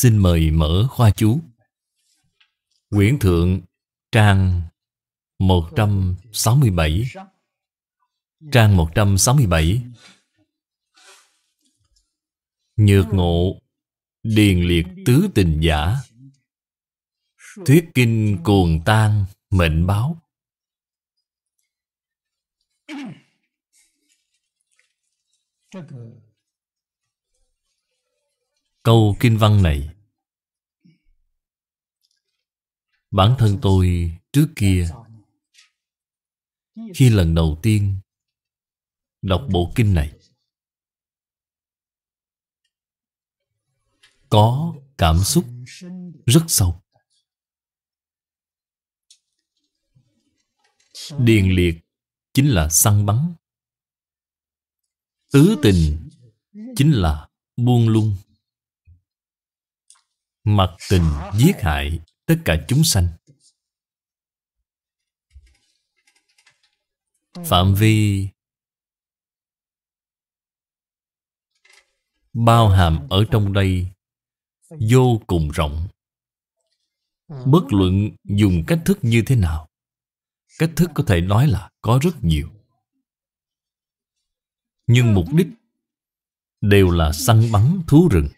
Xin mời mở khoa chú. Quyển thượng trang 167 Trang 167 Nhược ngộ Điền liệt tứ tình giả Thuyết kinh cuồng tan Mệnh báo Câu kinh văn này Bản thân tôi trước kia Khi lần đầu tiên Đọc bộ kinh này Có cảm xúc rất sâu Điền liệt chính là săn bắn Tứ tình chính là buông lung Mặt tình giết hại tất cả chúng sanh Phạm vi Bao hàm ở trong đây Vô cùng rộng Bất luận dùng cách thức như thế nào Cách thức có thể nói là có rất nhiều Nhưng mục đích Đều là săn bắn thú rừng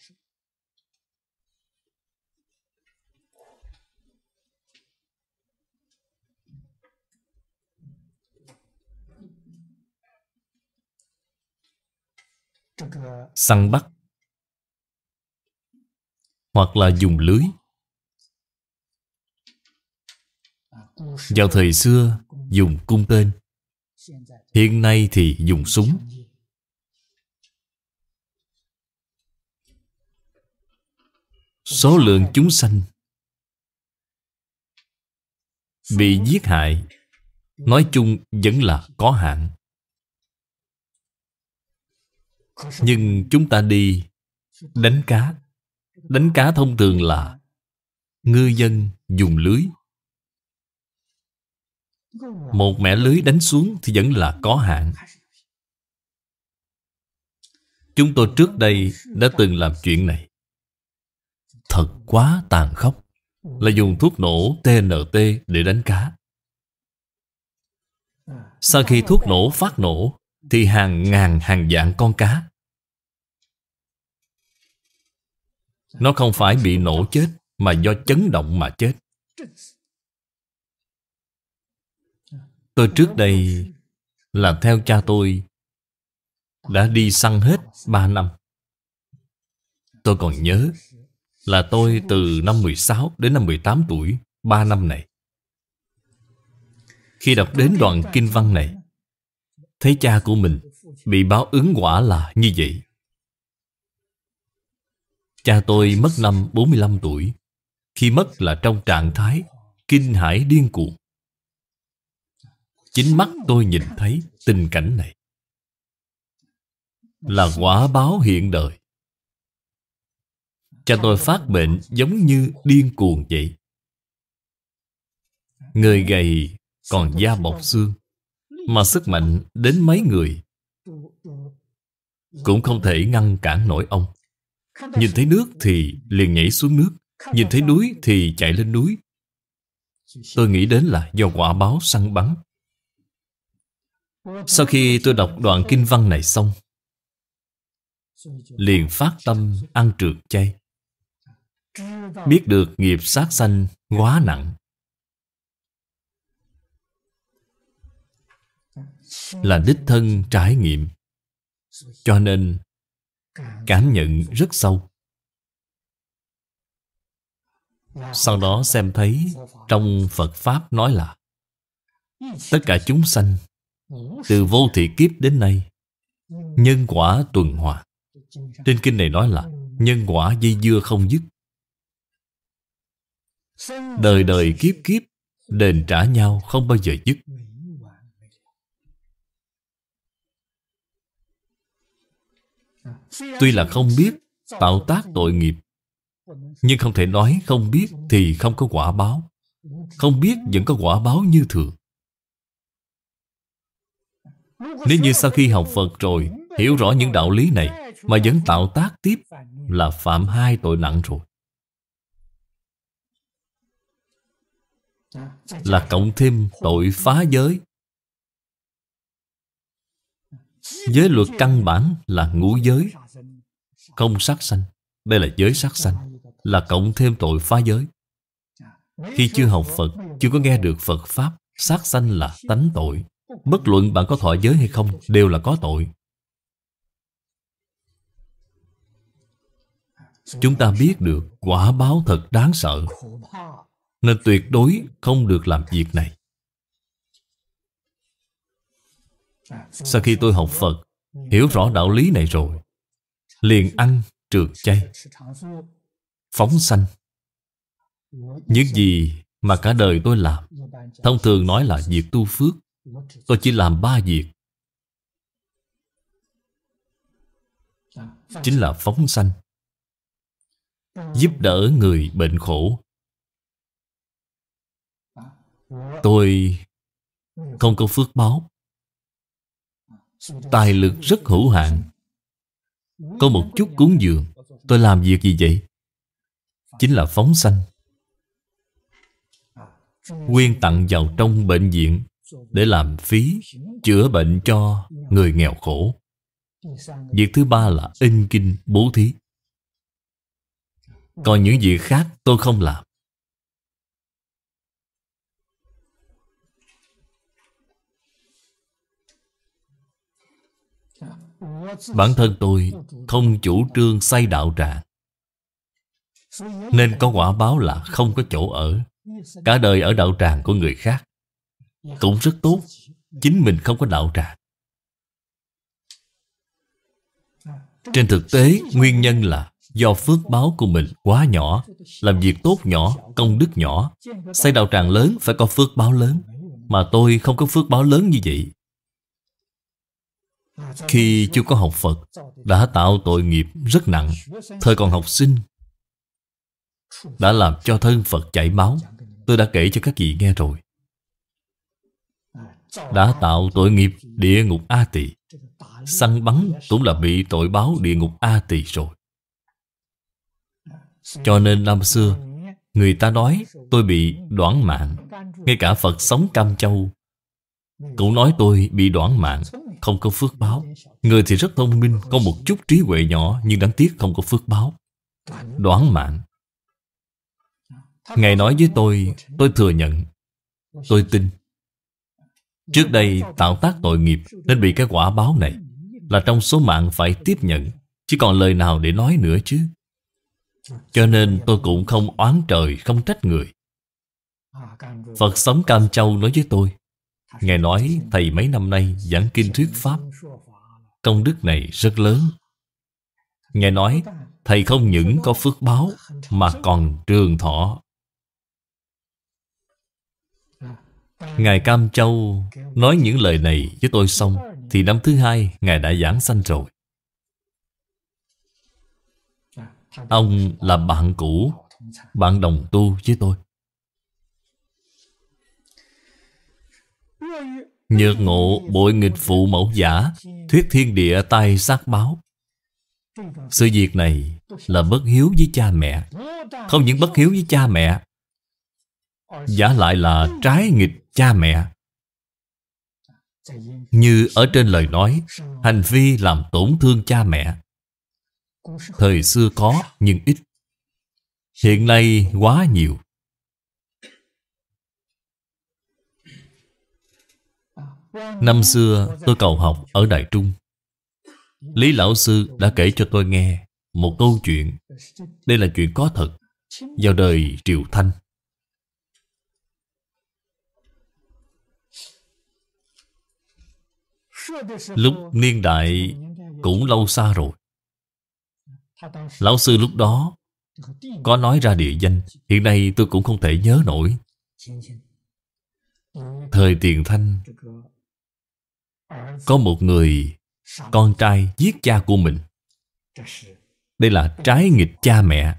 săn bắt hoặc là dùng lưới vào thời xưa dùng cung tên hiện nay thì dùng súng số lượng chúng sanh bị giết hại nói chung vẫn là có hạn nhưng chúng ta đi đánh cá đánh cá thông thường là ngư dân dùng lưới một mẻ lưới đánh xuống thì vẫn là có hạn chúng tôi trước đây đã từng làm chuyện này thật quá tàn khốc là dùng thuốc nổ TNT để đánh cá sau khi thuốc nổ phát nổ thì hàng ngàn hàng dạng con cá Nó không phải bị nổ chết Mà do chấn động mà chết Tôi trước đây Là theo cha tôi Đã đi săn hết ba năm Tôi còn nhớ Là tôi từ năm 16 đến năm 18 tuổi 3 năm này Khi đọc đến đoạn kinh văn này Thấy cha của mình Bị báo ứng quả là như vậy Cha tôi mất năm 45 tuổi. Khi mất là trong trạng thái kinh hải điên cuồng. Chính mắt tôi nhìn thấy tình cảnh này. Là quả báo hiện đời. Cha tôi phát bệnh giống như điên cuồng vậy. Người gầy còn da bọc xương Mà sức mạnh đến mấy người Cũng không thể ngăn cản nổi ông Nhìn thấy nước thì liền nhảy xuống nước Nhìn thấy núi thì chạy lên núi Tôi nghĩ đến là do quả báo săn bắn Sau khi tôi đọc đoạn kinh văn này xong Liền phát tâm ăn trượt chay Biết được nghiệp sát sanh quá nặng Là đích thân trải nghiệm Cho nên cảm nhận rất sâu sau đó xem thấy trong phật pháp nói là tất cả chúng sanh từ vô thị kiếp đến nay nhân quả tuần hoàn trên kinh này nói là nhân quả dây dưa không dứt đời đời kiếp kiếp đền trả nhau không bao giờ dứt Tuy là không biết tạo tác tội nghiệp Nhưng không thể nói không biết thì không có quả báo Không biết vẫn có quả báo như thường Nếu như sau khi học Phật rồi Hiểu rõ những đạo lý này Mà vẫn tạo tác tiếp Là phạm hai tội nặng rồi Là cộng thêm tội phá giới Giới luật căn bản là ngũ giới không sát sanh Đây là giới sát sanh Là cộng thêm tội phá giới Khi chưa học Phật Chưa có nghe được Phật Pháp Sát sanh là tánh tội Bất luận bạn có thọ giới hay không Đều là có tội Chúng ta biết được quả báo thật đáng sợ Nên tuyệt đối không được làm việc này Sau khi tôi học Phật Hiểu rõ đạo lý này rồi liền ăn trường chay phóng sanh những gì mà cả đời tôi làm thông thường nói là việc tu phước tôi chỉ làm ba việc chính là phóng sanh giúp đỡ người bệnh khổ tôi không có phước báo tài lực rất hữu hạn có một chút cúng dường Tôi làm việc gì vậy? Chính là phóng sanh Quyên tặng vào trong bệnh viện Để làm phí Chữa bệnh cho người nghèo khổ Việc thứ ba là in kinh bố thí Còn những việc khác tôi không làm Bản thân tôi không chủ trương xây đạo tràng Nên có quả báo là không có chỗ ở Cả đời ở đạo tràng của người khác Cũng rất tốt Chính mình không có đạo tràng Trên thực tế nguyên nhân là Do phước báo của mình quá nhỏ Làm việc tốt nhỏ, công đức nhỏ Xây đạo tràng lớn phải có phước báo lớn Mà tôi không có phước báo lớn như vậy khi chưa có học Phật Đã tạo tội nghiệp rất nặng Thời còn học sinh Đã làm cho thân Phật chảy máu Tôi đã kể cho các vị nghe rồi Đã tạo tội nghiệp địa ngục A Tỳ Săn bắn cũng là bị tội báo địa ngục A Tỳ rồi Cho nên năm xưa Người ta nói tôi bị đoản mạng Ngay cả Phật sống Cam Châu Cũng nói tôi bị đoản mạng không có phước báo Người thì rất thông minh Có một chút trí huệ nhỏ Nhưng đáng tiếc không có phước báo Đoán mạng Ngài nói với tôi Tôi thừa nhận Tôi tin Trước đây tạo tác tội nghiệp Nên bị cái quả báo này Là trong số mạng phải tiếp nhận Chứ còn lời nào để nói nữa chứ Cho nên tôi cũng không oán trời Không trách người Phật sống Cam Châu nói với tôi Ngài nói thầy mấy năm nay giảng kinh thuyết Pháp Công đức này rất lớn Ngài nói thầy không những có phước báo Mà còn trường thọ Ngài Cam Châu nói những lời này với tôi xong Thì năm thứ hai Ngài đã giảng sanh rồi Ông là bạn cũ Bạn đồng tu với tôi Nhược ngộ bội nghịch phụ mẫu giả Thuyết thiên địa tai sát báo Sự việc này là bất hiếu với cha mẹ Không những bất hiếu với cha mẹ Giả lại là trái nghịch cha mẹ Như ở trên lời nói Hành vi làm tổn thương cha mẹ Thời xưa có nhưng ít Hiện nay quá nhiều Năm xưa tôi cầu học ở Đại Trung Lý Lão Sư đã kể cho tôi nghe Một câu chuyện Đây là chuyện có thật Vào đời Triều Thanh Lúc niên đại cũng lâu xa rồi Lão sư lúc đó Có nói ra địa danh Hiện nay tôi cũng không thể nhớ nổi Thời tiền thanh có một người con trai giết cha của mình đây là trái nghịch cha mẹ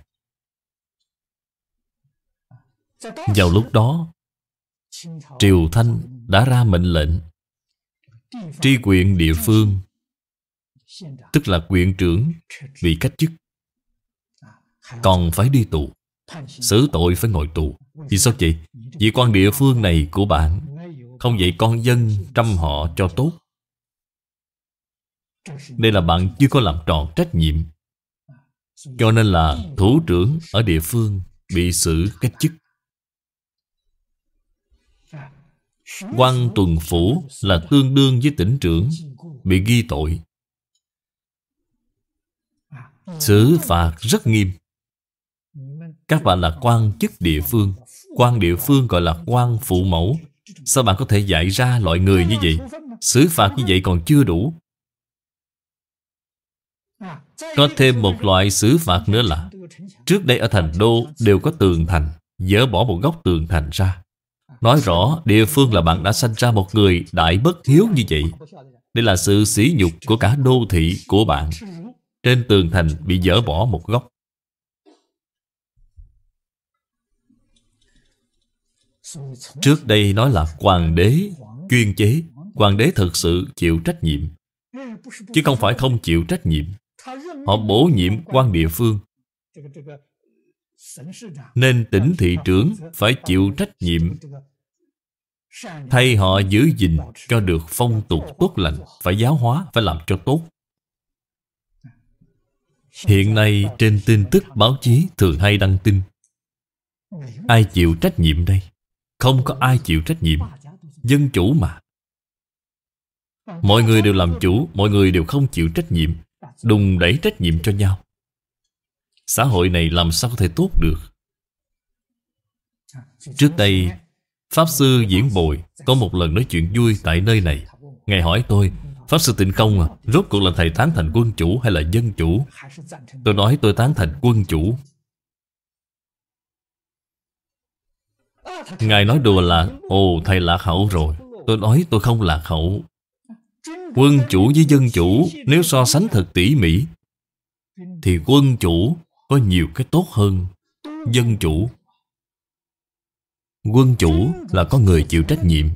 vào lúc đó triều thanh đã ra mệnh lệnh tri quyện địa phương tức là quyện trưởng bị cách chức còn phải đi tù xử tội phải ngồi tù vì sao vậy vì quan địa phương này của bạn không dạy con dân trăm họ cho tốt đây là bạn chưa có làm tròn trách nhiệm Cho nên là thủ trưởng ở địa phương bị xử cách chức quan tuần phủ là tương đương với tỉnh trưởng bị ghi tội xử phạt rất nghiêm các bạn là quan chức địa phương quan địa phương gọi là quan phụ mẫu sao bạn có thể dạy ra loại người như vậy xử phạt như vậy còn chưa đủ có thêm một loại xử phạt nữa là Trước đây ở thành đô đều có tường thành Dỡ bỏ một góc tường thành ra Nói rõ địa phương là bạn đã sanh ra một người đại bất hiếu như vậy Đây là sự sỉ nhục của cả đô thị của bạn Trên tường thành bị dỡ bỏ một góc Trước đây nói là hoàng đế chuyên chế Hoàng đế thực sự chịu trách nhiệm Chứ không phải không chịu trách nhiệm Họ bổ nhiệm quan địa phương Nên tỉnh thị trưởng phải chịu trách nhiệm Thay họ giữ gìn cho được phong tục tốt lành Phải giáo hóa, phải làm cho tốt Hiện nay trên tin tức báo chí thường hay đăng tin Ai chịu trách nhiệm đây? Không có ai chịu trách nhiệm Dân chủ mà Mọi người đều làm chủ Mọi người đều không chịu trách nhiệm đùng đẩy trách nhiệm cho nhau. Xã hội này làm sao có thể tốt được? Trước đây, Pháp Sư Diễn Bồi có một lần nói chuyện vui tại nơi này. Ngài hỏi tôi, Pháp Sư Tịnh Không à, rốt cuộc là thầy tán thành quân chủ hay là dân chủ? Tôi nói tôi tán thành quân chủ. Ngài nói đùa là, ồ thầy lạc hậu rồi. Tôi nói tôi không lạc hậu quân chủ với dân chủ nếu so sánh thật tỉ mỉ thì quân chủ có nhiều cái tốt hơn dân chủ quân chủ là có người chịu trách nhiệm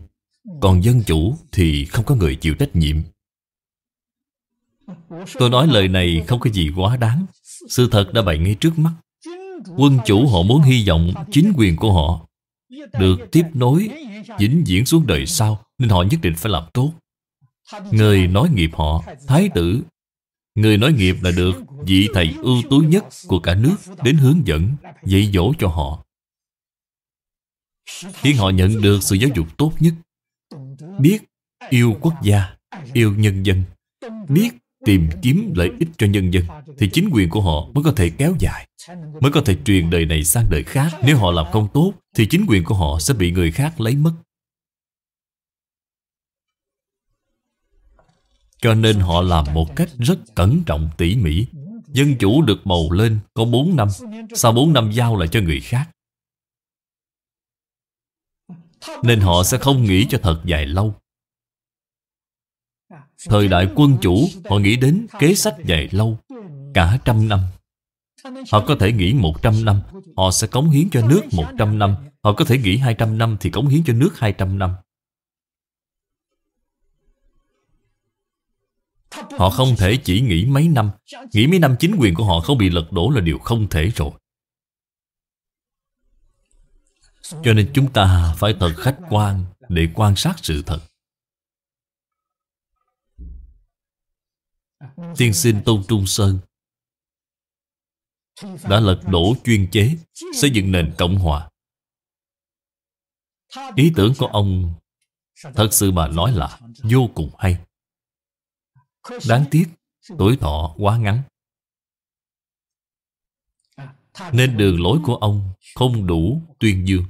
còn dân chủ thì không có người chịu trách nhiệm tôi nói lời này không có gì quá đáng sự thật đã bày ngay trước mắt quân chủ họ muốn hy vọng chính quyền của họ được tiếp nối vĩnh viễn xuống đời sau nên họ nhất định phải làm tốt Người nói nghiệp họ Thái tử Người nói nghiệp là được vị thầy ưu tú nhất của cả nước đến hướng dẫn, dạy dỗ cho họ. Khiến họ nhận được sự giáo dục tốt nhất. Biết yêu quốc gia, yêu nhân dân. Biết tìm kiếm lợi ích cho nhân dân thì chính quyền của họ mới có thể kéo dài mới có thể truyền đời này sang đời khác nếu họ làm không tốt thì chính quyền của họ sẽ bị người khác lấy mất Cho nên họ làm một cách rất cẩn trọng tỉ mỉ Dân chủ được bầu lên có 4 năm Sau 4 năm giao lại cho người khác Nên họ sẽ không nghĩ cho thật dài lâu Thời đại quân chủ Họ nghĩ đến kế sách dài lâu Cả trăm năm Họ có thể nghỉ 100 năm Họ sẽ cống hiến cho nước 100 năm Họ có thể nghỉ 200 năm Thì cống hiến cho nước 200 năm Họ không thể chỉ nghỉ mấy năm nghỉ mấy năm chính quyền của họ không bị lật đổ là điều không thể rồi Cho nên chúng ta phải thật khách quan Để quan sát sự thật Tiên sinh Tôn Trung Sơn Đã lật đổ chuyên chế Xây dựng nền Cộng Hòa Ý tưởng của ông Thật sự mà nói là vô cùng hay Đáng tiếc Tuổi thọ quá ngắn Nên đường lối của ông Không đủ tuyên dương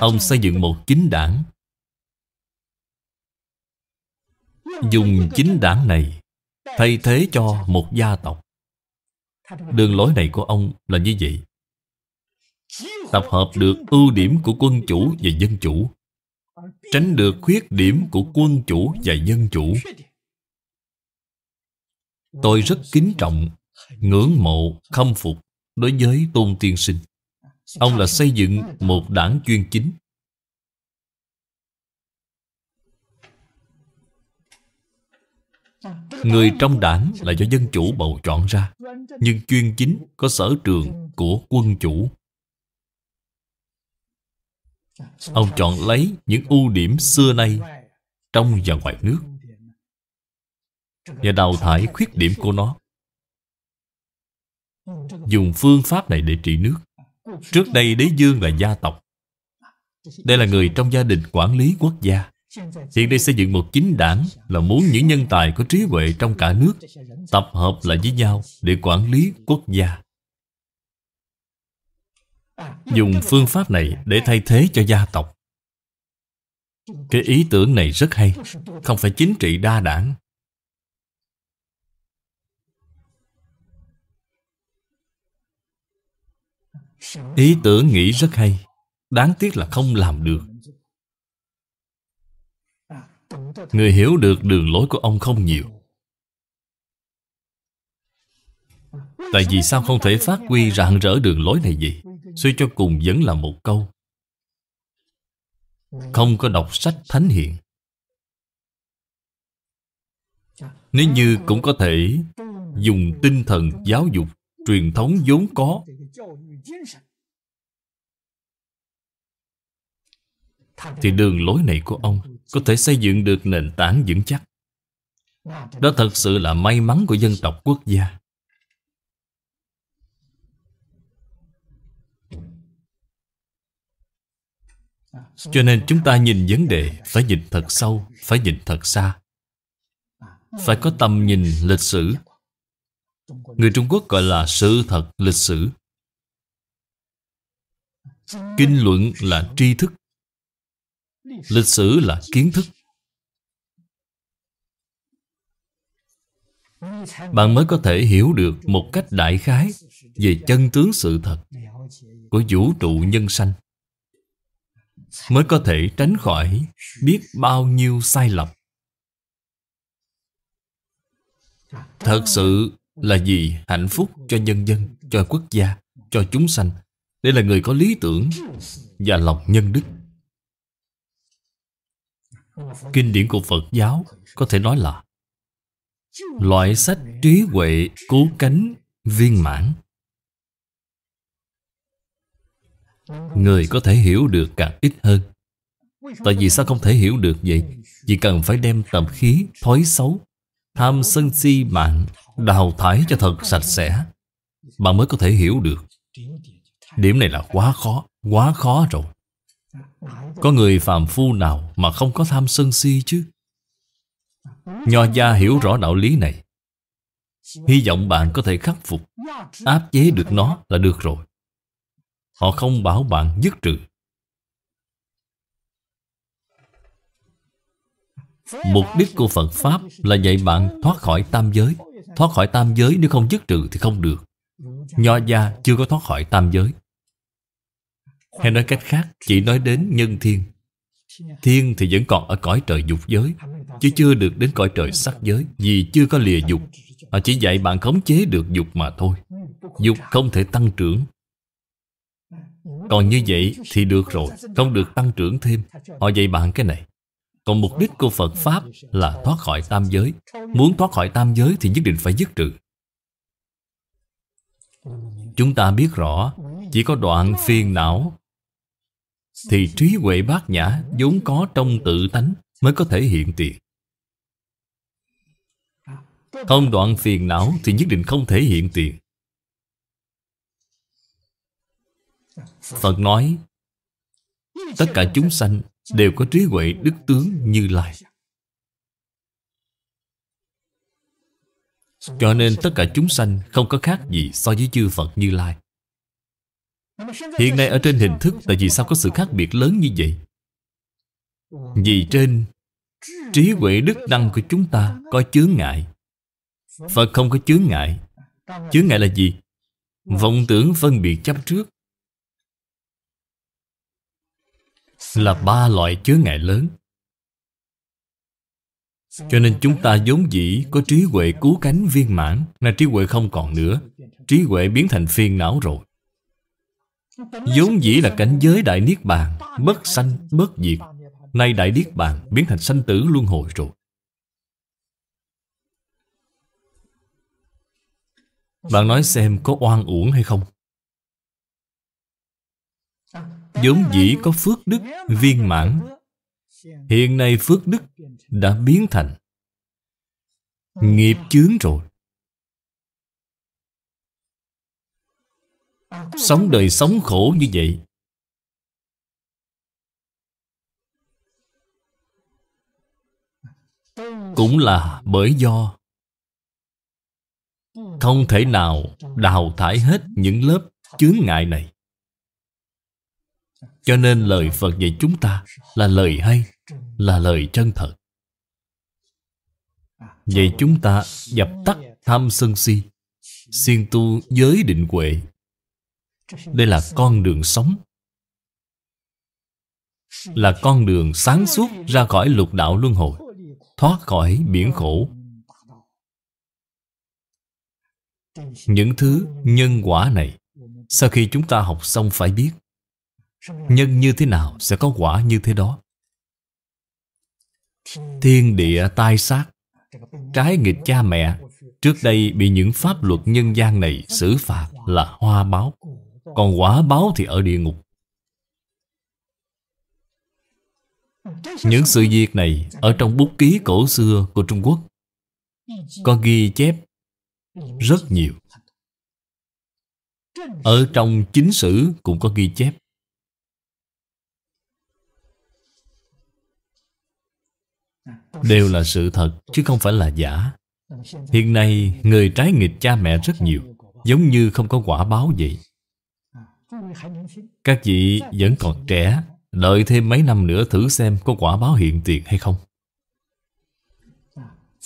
Ông xây dựng một chính đảng Dùng chính đảng này Thay thế cho một gia tộc Đường lối này của ông là như vậy Tập hợp được ưu điểm của quân chủ và dân chủ tránh được khuyết điểm của quân chủ và dân chủ tôi rất kính trọng ngưỡng mộ khâm phục đối với tôn tiên sinh ông là xây dựng một đảng chuyên chính người trong đảng là do dân chủ bầu chọn ra nhưng chuyên chính có sở trường của quân chủ Ông chọn lấy những ưu điểm xưa nay Trong và ngoài nước Và đào thải khuyết điểm của nó Dùng phương pháp này để trị nước Trước đây đế dương là gia tộc Đây là người trong gia đình quản lý quốc gia Hiện nay xây dựng một chính đảng Là muốn những nhân tài có trí huệ trong cả nước Tập hợp lại với nhau Để quản lý quốc gia dùng phương pháp này để thay thế cho gia tộc cái ý tưởng này rất hay không phải chính trị đa đảng ý tưởng nghĩ rất hay đáng tiếc là không làm được người hiểu được đường lối của ông không nhiều Tại vì sao không thể phát huy rạng rỡ đường lối này gì Suy cho cùng vẫn là một câu Không có đọc sách thánh hiện Nếu như cũng có thể Dùng tinh thần giáo dục Truyền thống vốn có Thì đường lối này của ông Có thể xây dựng được nền tảng vững chắc Đó thật sự là may mắn của dân tộc quốc gia cho nên chúng ta nhìn vấn đề phải nhìn thật sâu phải nhìn thật xa phải có tầm nhìn lịch sử người trung quốc gọi là sự thật lịch sử kinh luận là tri thức lịch sử là kiến thức bạn mới có thể hiểu được một cách đại khái về chân tướng sự thật của vũ trụ nhân sanh mới có thể tránh khỏi biết bao nhiêu sai lầm thật sự là gì hạnh phúc cho nhân dân cho quốc gia cho chúng sanh đây là người có lý tưởng và lòng nhân đức kinh điển của phật giáo có thể nói là loại sách trí huệ cứu cánh viên mãn Người có thể hiểu được càng ít hơn Tại vì sao không thể hiểu được vậy? Chỉ cần phải đem tầm khí, thói xấu Tham sân si mạng Đào thải cho thật sạch sẽ Bạn mới có thể hiểu được Điểm này là quá khó Quá khó rồi Có người phàm phu nào mà không có tham sân si chứ Nho gia hiểu rõ đạo lý này Hy vọng bạn có thể khắc phục Áp chế được nó là được rồi Họ không bảo bạn dứt trừ Mục đích của Phật Pháp là dạy bạn thoát khỏi tam giới Thoát khỏi tam giới nếu không dứt trừ thì không được Nho gia chưa có thoát khỏi tam giới Hay nói cách khác Chỉ nói đến nhân thiên Thiên thì vẫn còn ở cõi trời dục giới Chứ chưa được đến cõi trời sắc giới Vì chưa có lìa dục Họ chỉ dạy bạn khống chế được dục mà thôi Dục không thể tăng trưởng còn như vậy thì được rồi Không được tăng trưởng thêm Họ dạy bạn cái này Còn mục đích của Phật Pháp là thoát khỏi tam giới Muốn thoát khỏi tam giới thì nhất định phải dứt trừ Chúng ta biết rõ Chỉ có đoạn phiền não Thì trí huệ bát nhã vốn có trong tự tánh Mới có thể hiện tiền Không đoạn phiền não thì nhất định không thể hiện tiền Phật nói Tất cả chúng sanh đều có trí huệ đức tướng như lai Cho nên tất cả chúng sanh không có khác gì so với chư Phật như lai Hiện nay ở trên hình thức tại vì sao có sự khác biệt lớn như vậy? Vì trên trí huệ đức năng của chúng ta có chướng ngại Phật không có chướng ngại Chướng ngại là gì? Vọng tưởng phân biệt chấp trước là ba loại chướng ngại lớn cho nên chúng ta vốn dĩ có trí huệ cứu cánh viên mãn là trí huệ không còn nữa trí huệ biến thành phiền não rồi vốn dĩ là cảnh giới đại niết bàn bất sanh bất diệt nay đại niết bàn biến thành sanh tử luân hồi rồi bạn nói xem có oan uổng hay không vốn dĩ có phước đức viên mãn hiện nay phước đức đã biến thành nghiệp chướng rồi sống đời sống khổ như vậy cũng là bởi do không thể nào đào thải hết những lớp chướng ngại này cho nên lời Phật dạy chúng ta là lời hay, là lời chân thật. Vậy chúng ta dập tắt tham sân si, siêng tu giới định huệ. Đây là con đường sống, là con đường sáng suốt ra khỏi lục đạo luân hồi, thoát khỏi biển khổ. Những thứ nhân quả này, sau khi chúng ta học xong phải biết, Nhân như thế nào sẽ có quả như thế đó Thiên địa tai sát Trái nghịch cha mẹ Trước đây bị những pháp luật nhân gian này xử phạt là hoa báo Còn quả báo thì ở địa ngục Những sự việc này Ở trong bút ký cổ xưa của Trung Quốc Có ghi chép Rất nhiều Ở trong chính sử cũng có ghi chép đều là sự thật chứ không phải là giả hiện nay người trái nghịch cha mẹ rất nhiều giống như không có quả báo vậy các vị vẫn còn trẻ đợi thêm mấy năm nữa thử xem có quả báo hiện tiền hay không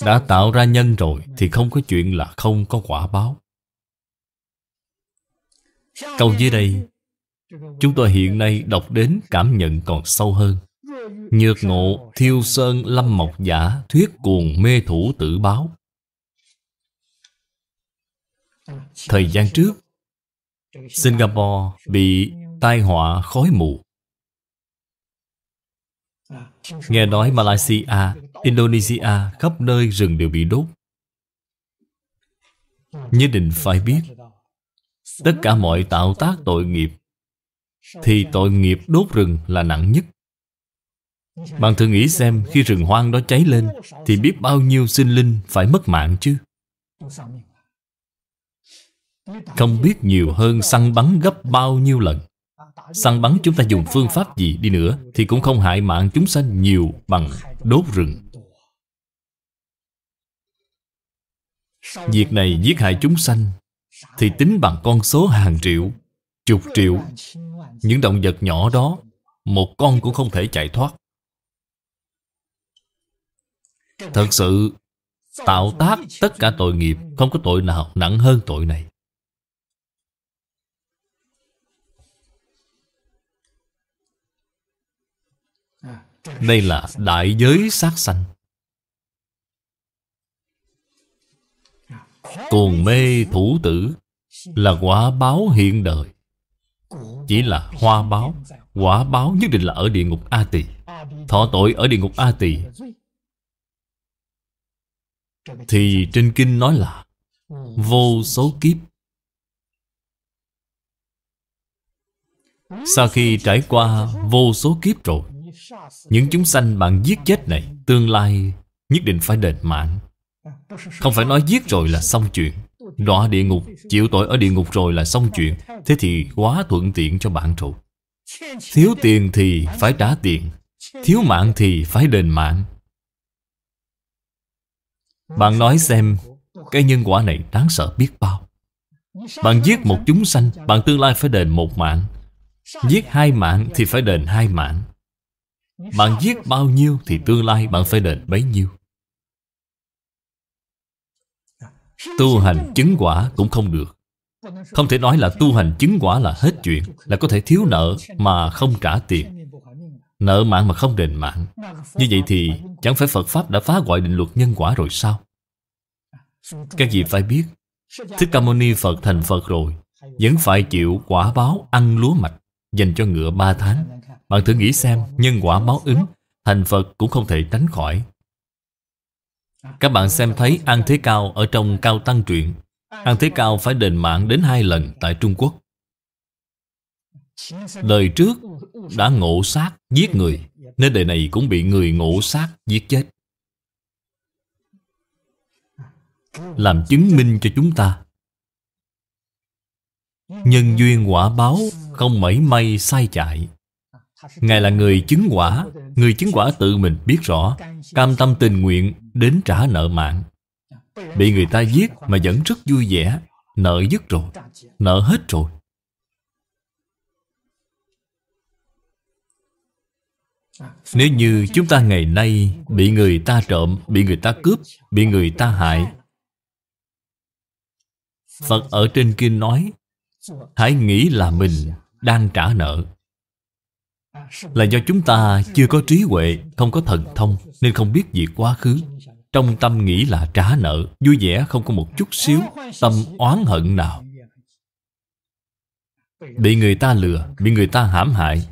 đã tạo ra nhân rồi thì không có chuyện là không có quả báo câu dưới đây chúng tôi hiện nay đọc đến cảm nhận còn sâu hơn Nhược ngộ thiêu sơn lâm mộc giả Thuyết cuồng mê thủ tử báo Thời gian trước Singapore bị tai họa khói mù Nghe nói Malaysia, Indonesia Khắp nơi rừng đều bị đốt Nhất định phải biết Tất cả mọi tạo tác tội nghiệp Thì tội nghiệp đốt rừng là nặng nhất bạn thử nghĩ xem khi rừng hoang đó cháy lên Thì biết bao nhiêu sinh linh phải mất mạng chứ Không biết nhiều hơn săn bắn gấp bao nhiêu lần Săn bắn chúng ta dùng phương pháp gì đi nữa Thì cũng không hại mạng chúng sanh nhiều bằng đốt rừng Việc này giết hại chúng sanh Thì tính bằng con số hàng triệu Chục triệu Những động vật nhỏ đó Một con cũng không thể chạy thoát Thật sự Tạo tác tất cả tội nghiệp Không có tội nào nặng hơn tội này Đây là đại giới sát sanh Cuồng mê thủ tử Là quả báo hiện đời Chỉ là hoa báo Quả báo nhất định là ở địa ngục A Tỳ Thọ tội ở địa ngục A Tỳ thì trên kinh nói là vô số kiếp sau khi trải qua vô số kiếp rồi những chúng sanh bạn giết chết này tương lai nhất định phải đền mạng không phải nói giết rồi là xong chuyện đọa địa ngục chịu tội ở địa ngục rồi là xong chuyện thế thì quá thuận tiện cho bạn rồi thiếu tiền thì phải trả tiền thiếu mạng thì phải đền mạng bạn nói xem Cái nhân quả này đáng sợ biết bao Bạn giết một chúng sanh Bạn tương lai phải đền một mạng Giết hai mạng thì phải đền hai mạng Bạn giết bao nhiêu Thì tương lai bạn phải đền bấy nhiêu Tu hành chứng quả cũng không được Không thể nói là tu hành chứng quả là hết chuyện Là có thể thiếu nợ mà không trả tiền Nợ mạng mà không đền mạng Như vậy thì chẳng phải Phật Pháp đã phá hoại định luật nhân quả rồi sao? Các vị phải biết Thích Ca Mâu Ni Phật thành Phật rồi Vẫn phải chịu quả báo ăn lúa mạch Dành cho ngựa 3 tháng Bạn thử nghĩ xem Nhân quả báo ứng Thành Phật cũng không thể tránh khỏi Các bạn xem thấy An Thế Cao Ở trong Cao Tăng Truyện An Thế Cao phải đền mạng đến hai lần Tại Trung Quốc Đời trước đã ngộ sát giết người Nên đời này cũng bị người ngộ sát giết chết Làm chứng minh cho chúng ta Nhân duyên quả báo không mảy may sai chạy Ngài là người chứng quả Người chứng quả tự mình biết rõ Cam tâm tình nguyện đến trả nợ mạng Bị người ta giết mà vẫn rất vui vẻ Nợ dứt rồi Nợ hết rồi Nếu như chúng ta ngày nay bị người ta trộm, bị người ta cướp, bị người ta hại Phật ở trên kinh nói Hãy nghĩ là mình đang trả nợ Là do chúng ta chưa có trí huệ, không có thần thông Nên không biết việc quá khứ Trong tâm nghĩ là trả nợ Vui vẻ không có một chút xíu Tâm oán hận nào Bị người ta lừa, bị người ta hãm hại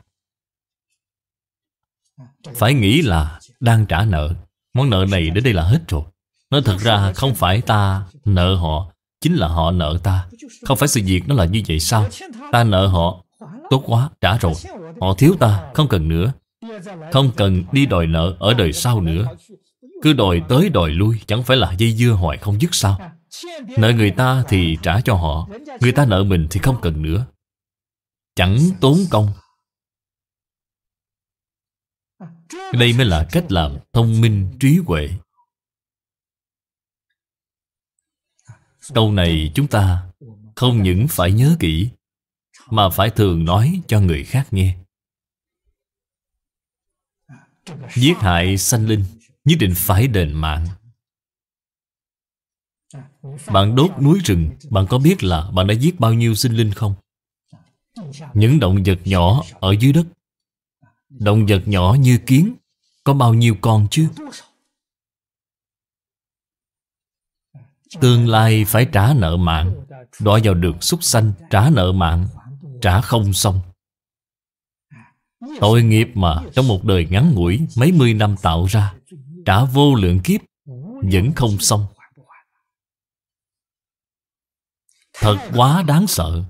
phải nghĩ là đang trả nợ Món nợ này đến đây là hết rồi nó thật ra không phải ta nợ họ Chính là họ nợ ta Không phải sự việc nó là như vậy sao Ta nợ họ Tốt quá, trả rồi Họ thiếu ta, không cần nữa Không cần đi đòi nợ ở đời sau nữa Cứ đòi tới đòi lui Chẳng phải là dây dưa hoài không dứt sao Nợ người ta thì trả cho họ Người ta nợ mình thì không cần nữa Chẳng tốn công đây mới là cách làm thông minh trí huệ Câu này chúng ta không những phải nhớ kỹ Mà phải thường nói cho người khác nghe Giết hại sanh linh Nhất định phải đền mạng Bạn đốt núi rừng Bạn có biết là bạn đã giết bao nhiêu sinh linh không? Những động vật nhỏ ở dưới đất Động vật nhỏ như kiến Có bao nhiêu con chứ Tương lai phải trả nợ mạng Đọa vào đường súc sanh Trả nợ mạng Trả không xong Tội nghiệp mà Trong một đời ngắn ngủi Mấy mươi năm tạo ra Trả vô lượng kiếp Vẫn không xong Thật quá đáng sợ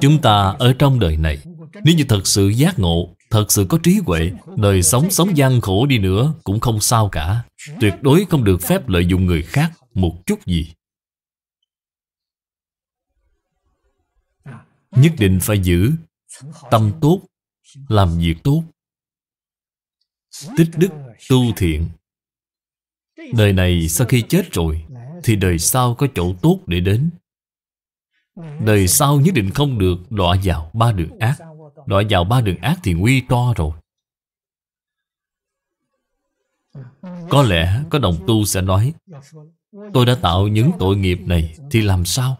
Chúng ta ở trong đời này Nếu như thật sự giác ngộ Thật sự có trí huệ Đời sống sống gian khổ đi nữa Cũng không sao cả Tuyệt đối không được phép lợi dụng người khác Một chút gì Nhất định phải giữ Tâm tốt Làm việc tốt Tích đức tu thiện Đời này sau khi chết rồi Thì đời sau có chỗ tốt để đến Đời sau nhất định không được đọa vào ba đường ác Đọa vào ba đường ác thì nguy to rồi Có lẽ có đồng tu sẽ nói Tôi đã tạo những tội nghiệp này Thì làm sao?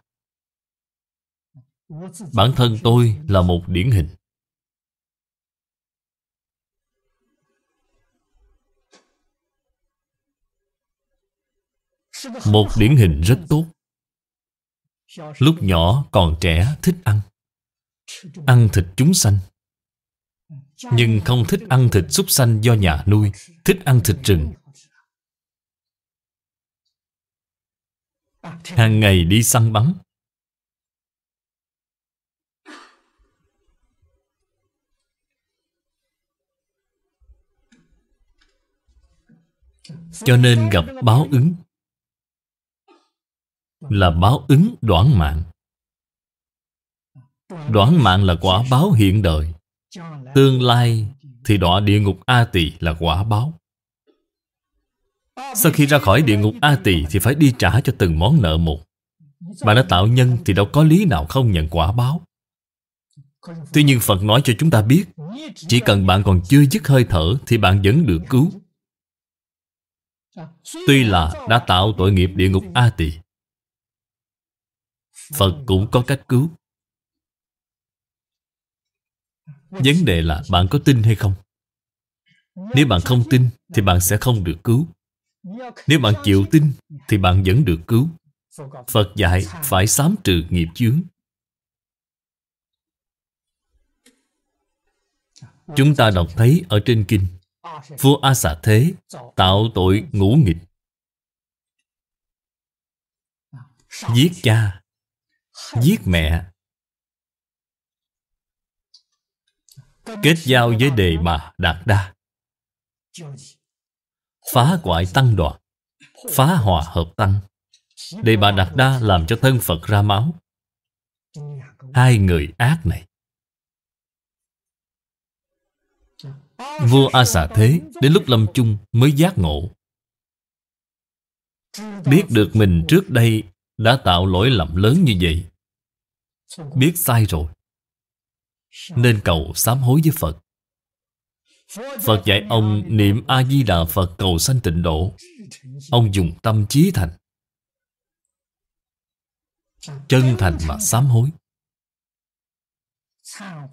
Bản thân tôi là một điển hình Một điển hình rất tốt lúc nhỏ còn trẻ thích ăn ăn thịt chúng sanh nhưng không thích ăn thịt súc sanh do nhà nuôi thích ăn thịt rừng hàng ngày đi săn bắn cho nên gặp báo ứng là báo ứng đoạn mạng Đoạn mạng là quả báo hiện đời tương lai thì đọa địa ngục a tỳ là quả báo sau khi ra khỏi địa ngục a tỳ thì phải đi trả cho từng món nợ một bạn đã tạo nhân thì đâu có lý nào không nhận quả báo Tuy nhiên Phật nói cho chúng ta biết Chỉ cần bạn còn chưa dứt hơi thở Thì bạn vẫn được cứu Tuy là đã tạo tội nghiệp địa ngục A Tỳ Phật cũng có cách cứu Vấn đề là bạn có tin hay không Nếu bạn không tin Thì bạn sẽ không được cứu Nếu bạn chịu tin Thì bạn vẫn được cứu Phật dạy phải sám trừ nghiệp chướng Chúng ta đọc thấy ở trên kinh Vua A Xà Thế Tạo tội ngũ nghịch Giết cha Giết mẹ Kết giao với đề bà Đạt Đa Phá hoại tăng đoạn Phá hòa hợp tăng Đề bà Đạt Đa làm cho thân Phật ra máu Hai người ác này Vua A Xà Thế đến lúc lâm chung mới giác ngộ Biết được mình trước đây đã tạo lỗi lầm lớn như vậy biết sai rồi nên cầu sám hối với phật phật dạy ông niệm a di đà phật cầu sanh tịnh độ ông dùng tâm trí thành chân thành mà sám hối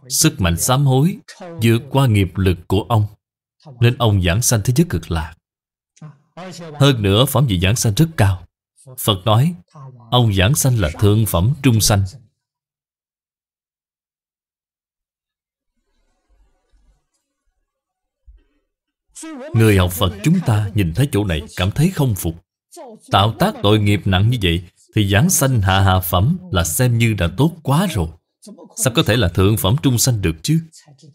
sức mạnh sám hối vượt qua nghiệp lực của ông nên ông giảng sanh thế giới cực lạc hơn nữa phẩm vị giảng sanh rất cao Phật nói Ông giảng sanh là thượng phẩm trung sanh Người học Phật chúng ta nhìn thấy chỗ này cảm thấy không phục Tạo tác tội nghiệp nặng như vậy Thì giảng sanh hạ hạ phẩm là xem như đã tốt quá rồi Sao có thể là thượng phẩm trung sanh được chứ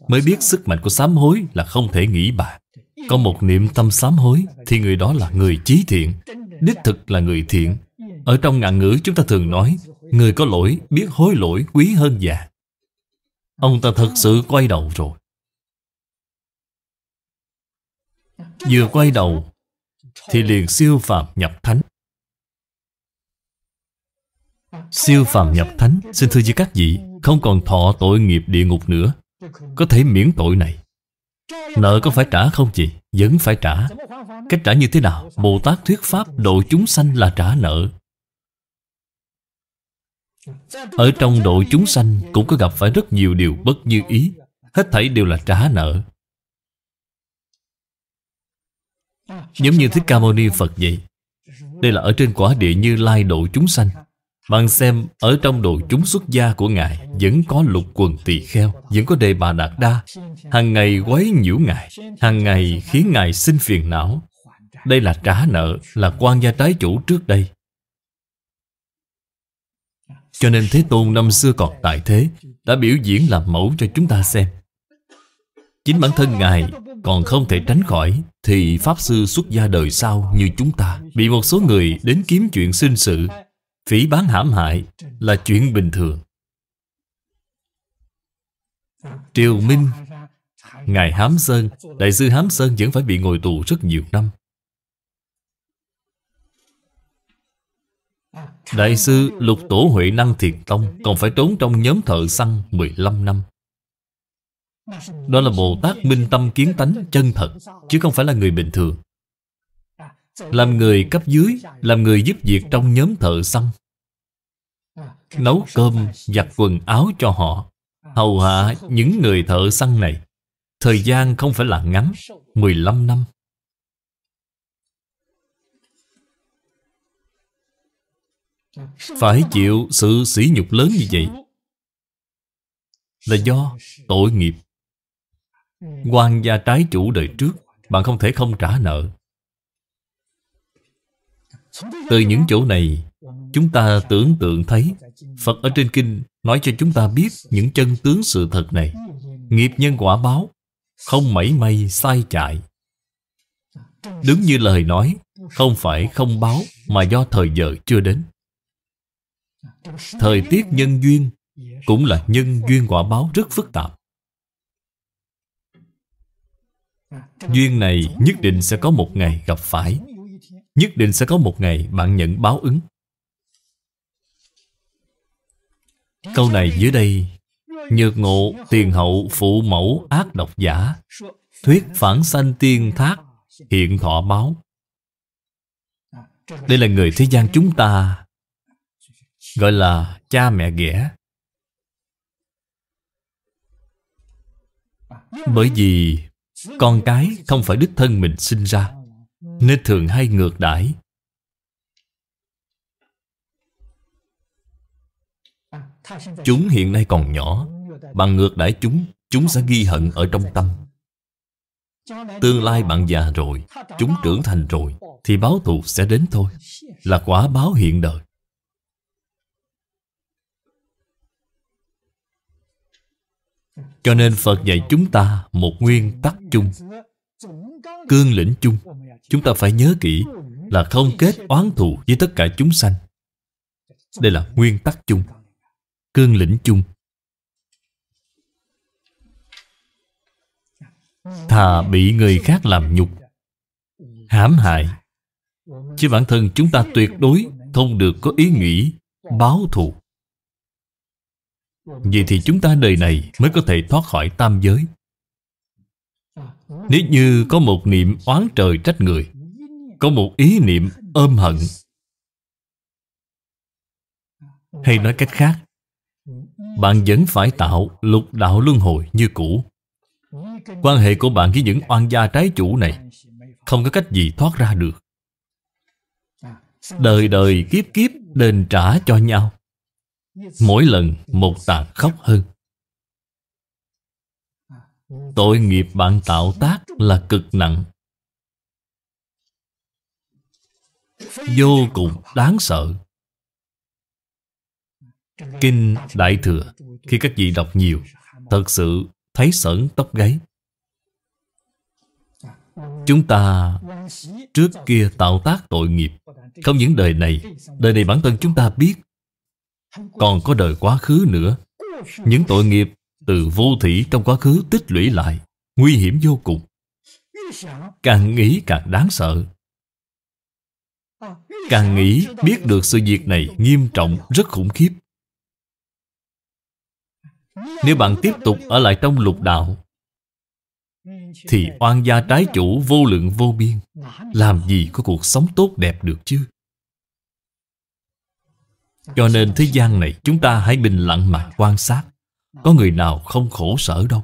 Mới biết sức mạnh của sám hối là không thể nghĩ bạc. Có một niệm tâm sám hối Thì người đó là người chí thiện Đích thực là người thiện Ở trong ngạn ngữ chúng ta thường nói Người có lỗi biết hối lỗi quý hơn già Ông ta thật sự quay đầu rồi Vừa quay đầu Thì liền siêu phàm nhập thánh Siêu phàm nhập thánh Xin thưa với các vị Không còn thọ tội nghiệp địa ngục nữa Có thể miễn tội này Nợ có phải trả không chị? Vẫn phải trả Cách trả như thế nào? Bồ Tát thuyết Pháp độ chúng sanh là trả nợ Ở trong độ chúng sanh cũng có gặp phải rất nhiều điều bất như ý Hết thảy đều là trả nợ Giống như Thích Ca Mâu Ni Phật vậy Đây là ở trên quả địa như lai độ chúng sanh bạn xem ở trong đồ chúng xuất gia của Ngài Vẫn có lục quần tỳ kheo Vẫn có đề bà đạt đa hàng ngày quấy nhiễu Ngài hàng ngày khiến Ngài sinh phiền não Đây là trả nợ Là quan gia trái chủ trước đây Cho nên Thế Tôn năm xưa còn tại thế Đã biểu diễn làm mẫu cho chúng ta xem Chính bản thân Ngài còn không thể tránh khỏi Thì Pháp Sư xuất gia đời sau như chúng ta Bị một số người đến kiếm chuyện sinh sự Phỉ bán hãm hại là chuyện bình thường Triều Minh Ngài Hám Sơn Đại sư Hám Sơn vẫn phải bị ngồi tù rất nhiều năm Đại sư Lục Tổ Huệ Năng Thiền Tông Còn phải trốn trong nhóm thợ săn 15 năm Đó là Bồ Tát Minh Tâm Kiến Tánh chân thật Chứ không phải là người bình thường làm người cấp dưới Làm người giúp việc trong nhóm thợ xăm Nấu cơm, giặt quần áo cho họ Hầu hạ những người thợ săn này Thời gian không phải là ngắn 15 năm Phải chịu sự sỉ nhục lớn như vậy Là do tội nghiệp Quan gia trái chủ đời trước Bạn không thể không trả nợ từ những chỗ này Chúng ta tưởng tượng thấy Phật ở trên kinh nói cho chúng ta biết Những chân tướng sự thật này Nghiệp nhân quả báo Không mảy may sai chạy Đúng như lời nói Không phải không báo Mà do thời giờ chưa đến Thời tiết nhân duyên Cũng là nhân duyên quả báo rất phức tạp Duyên này nhất định sẽ có một ngày gặp phải Nhất định sẽ có một ngày bạn nhận báo ứng Câu này dưới đây Nhược ngộ tiền hậu phụ mẫu ác độc giả Thuyết phản sanh tiên thác Hiện thọ báo Đây là người thế gian chúng ta Gọi là cha mẹ ghẻ Bởi vì con cái không phải đích thân mình sinh ra nên thường hay ngược đãi chúng hiện nay còn nhỏ bằng ngược đãi chúng chúng sẽ ghi hận ở trong tâm tương lai bạn già rồi chúng trưởng thành rồi thì báo thù sẽ đến thôi là quả báo hiện đời cho nên phật dạy chúng ta một nguyên tắc chung cương lĩnh chung chúng ta phải nhớ kỹ là không kết oán thù với tất cả chúng sanh. Đây là nguyên tắc chung, cương lĩnh chung. Thà bị người khác làm nhục, hãm hại, chứ bản thân chúng ta tuyệt đối không được có ý nghĩ báo thù. Vì thì chúng ta đời này mới có thể thoát khỏi tam giới. Nếu như có một niệm oán trời trách người Có một ý niệm ôm hận Hay nói cách khác Bạn vẫn phải tạo lục đạo luân hồi như cũ Quan hệ của bạn với những oan gia trái chủ này Không có cách gì thoát ra được Đời đời kiếp kiếp đền trả cho nhau Mỗi lần một tàn khốc hơn Tội nghiệp bạn tạo tác là cực nặng Vô cùng đáng sợ Kinh Đại Thừa Khi các vị đọc nhiều Thật sự thấy sởn tóc gáy Chúng ta trước kia tạo tác tội nghiệp Không những đời này Đời này bản thân chúng ta biết Còn có đời quá khứ nữa Những tội nghiệp từ vô thủy trong quá khứ tích lũy lại, nguy hiểm vô cùng. Càng nghĩ càng đáng sợ. Càng nghĩ biết được sự việc này nghiêm trọng, rất khủng khiếp. Nếu bạn tiếp tục ở lại trong lục đạo Thì oan gia trái chủ vô lượng vô biên Làm gì có cuộc sống tốt đẹp được chứ Cho nên thế gian này chúng ta hãy bình lặng mà quan sát có người nào không khổ sở đâu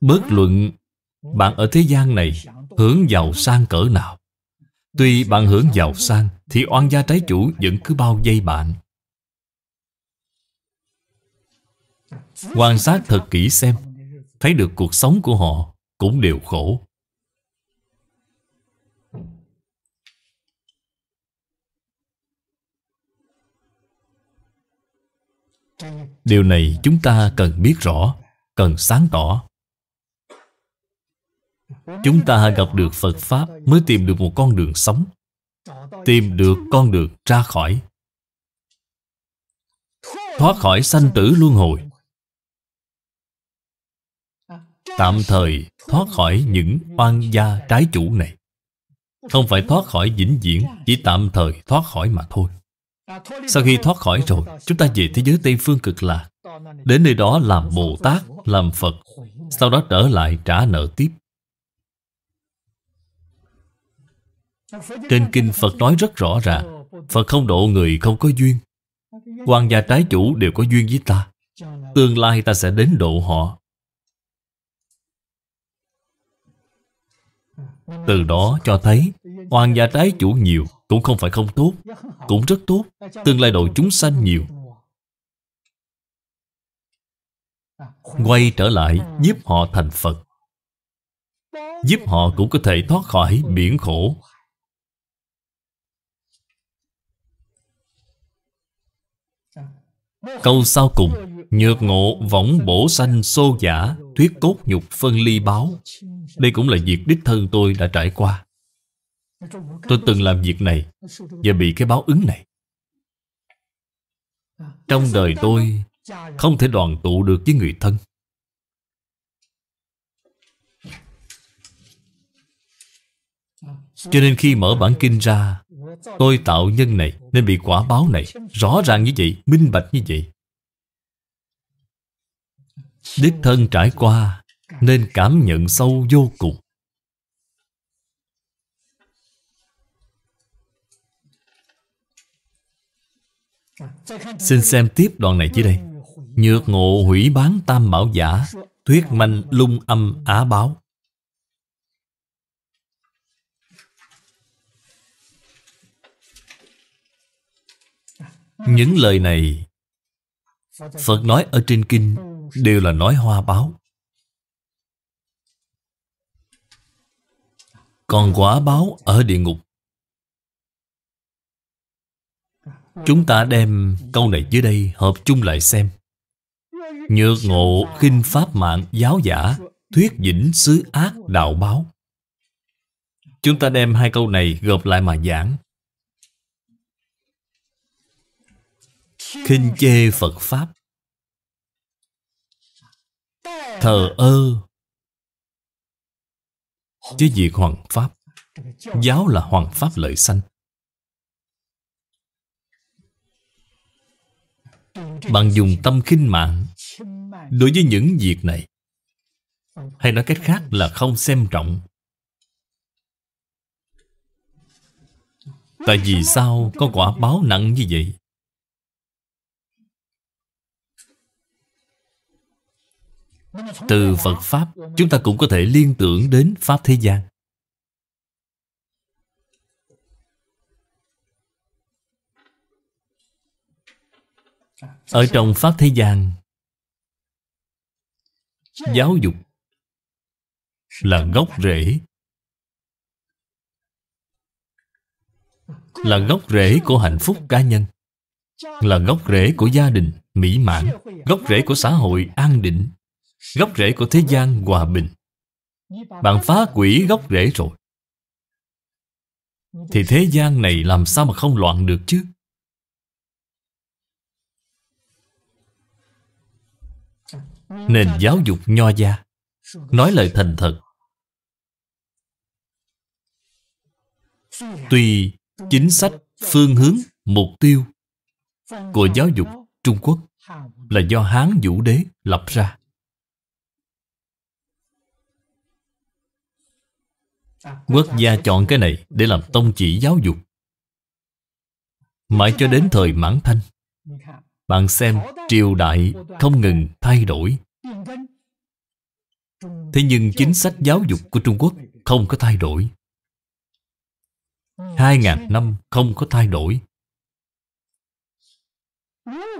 Bất luận bạn ở thế gian này hưởng giàu sang cỡ nào Tuy bạn hưởng giàu sang Thì oan gia trái chủ vẫn cứ bao dây bạn Quan sát thật kỹ xem Thấy được cuộc sống của họ cũng đều khổ điều này chúng ta cần biết rõ cần sáng tỏ chúng ta gặp được phật pháp mới tìm được một con đường sống tìm được con đường ra khỏi thoát khỏi sanh tử luân hồi tạm thời thoát khỏi những oan gia trái chủ này không phải thoát khỏi vĩnh viễn chỉ tạm thời thoát khỏi mà thôi sau khi thoát khỏi rồi Chúng ta về thế giới Tây Phương cực lạc Đến nơi đó làm Bồ Tát, làm Phật Sau đó trở lại trả nợ tiếp Trên kinh Phật nói rất rõ ràng Phật không độ người không có duyên Hoàng gia trái chủ đều có duyên với ta Tương lai ta sẽ đến độ họ Từ đó cho thấy Hoàng gia trái chủ nhiều cũng không phải không tốt Cũng rất tốt Tương lai đội chúng sanh nhiều Quay trở lại giúp họ thành Phật Giúp họ cũng có thể thoát khỏi biển khổ Câu sau cùng Nhược ngộ võng bổ sanh xô giả Thuyết cốt nhục phân ly báo Đây cũng là việc đích thân tôi đã trải qua Tôi từng làm việc này Và bị cái báo ứng này Trong đời tôi Không thể đoàn tụ được với người thân Cho nên khi mở bản kinh ra Tôi tạo nhân này Nên bị quả báo này Rõ ràng như vậy, minh bạch như vậy Đích thân trải qua Nên cảm nhận sâu vô cùng Xin xem tiếp đoạn này dưới đây Nhược ngộ hủy bán tam bảo giả Thuyết manh lung âm á báo Những lời này Phật nói ở trên kinh Đều là nói hoa báo Còn quả báo ở địa ngục Chúng ta đem câu này dưới đây hợp chung lại xem Nhược ngộ khinh pháp mạng giáo giả Thuyết dĩnh xứ ác đạo báo Chúng ta đem hai câu này gộp lại mà giảng khinh chê Phật Pháp Thờ ơ Chứ gì hoàng Pháp Giáo là hoàng Pháp lợi sanh Bạn dùng tâm khinh mạng Đối với những việc này Hay nói cách khác là không xem trọng Tại vì sao có quả báo nặng như vậy? Từ Phật Pháp Chúng ta cũng có thể liên tưởng đến Pháp thế gian Ở trong Pháp Thế gian Giáo dục Là gốc rễ Là gốc rễ của hạnh phúc cá nhân Là gốc rễ của gia đình mỹ mãn Gốc rễ của xã hội an định Gốc rễ của thế gian hòa bình Bạn phá quỷ gốc rễ rồi Thì thế gian này làm sao mà không loạn được chứ Nền giáo dục nho gia Nói lời thành thật Tuy chính sách, phương hướng, mục tiêu Của giáo dục Trung Quốc Là do Hán Vũ Đế lập ra Quốc gia chọn cái này để làm tông chỉ giáo dục Mãi cho đến thời mãn thanh bạn xem triều đại không ngừng thay đổi Thế nhưng chính sách giáo dục của Trung Quốc không có thay đổi Hai ngàn năm không có thay đổi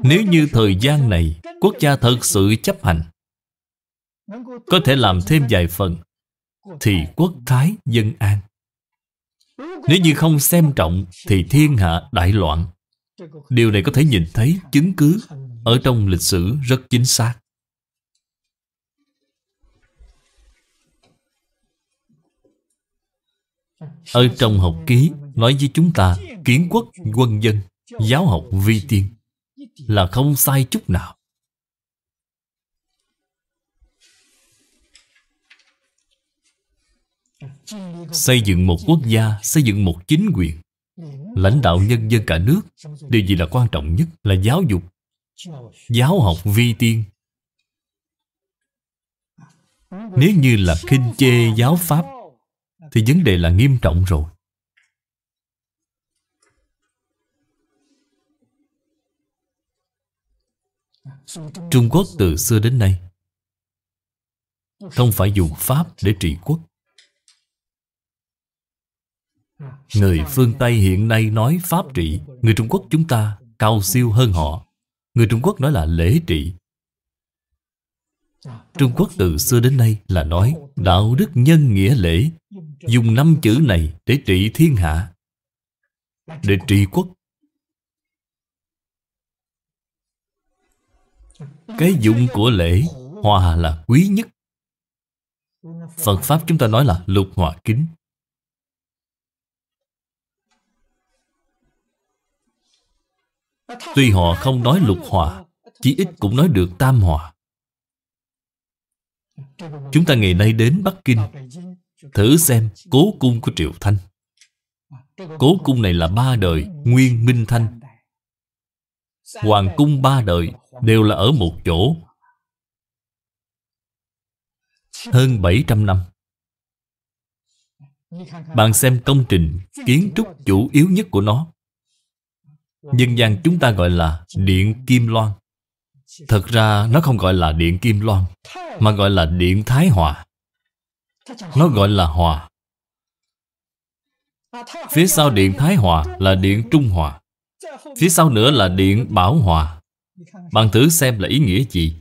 Nếu như thời gian này quốc gia thật sự chấp hành Có thể làm thêm vài phần Thì quốc thái dân an Nếu như không xem trọng thì thiên hạ đại loạn Điều này có thể nhìn thấy chứng cứ ở trong lịch sử rất chính xác. Ở trong học ký nói với chúng ta kiến quốc quân dân, giáo học vi tiên là không sai chút nào. Xây dựng một quốc gia, xây dựng một chính quyền lãnh đạo nhân dân cả nước điều gì là quan trọng nhất là giáo dục giáo học vi tiên nếu như là khinh chê giáo pháp thì vấn đề là nghiêm trọng rồi trung quốc từ xưa đến nay không phải dùng pháp để trị quốc Người phương Tây hiện nay nói pháp trị Người Trung Quốc chúng ta cao siêu hơn họ Người Trung Quốc nói là lễ trị Trung Quốc từ xưa đến nay là nói Đạo đức nhân nghĩa lễ Dùng năm chữ này để trị thiên hạ Để trị quốc Cái dụng của lễ Hòa là quý nhất Phật Pháp chúng ta nói là lục hòa kính Tuy họ không nói lục hòa Chỉ ít cũng nói được tam hòa Chúng ta ngày nay đến Bắc Kinh Thử xem cố cung của Triệu Thanh Cố cung này là ba đời Nguyên Minh Thanh Hoàng cung ba đời Đều là ở một chỗ Hơn 700 năm Bạn xem công trình Kiến trúc chủ yếu nhất của nó Dân gian chúng ta gọi là Điện Kim Loan Thật ra nó không gọi là Điện Kim Loan Mà gọi là Điện Thái Hòa Nó gọi là Hòa Phía sau Điện Thái Hòa là Điện Trung Hòa Phía sau nữa là Điện Bảo Hòa Bạn thử xem là ý nghĩa gì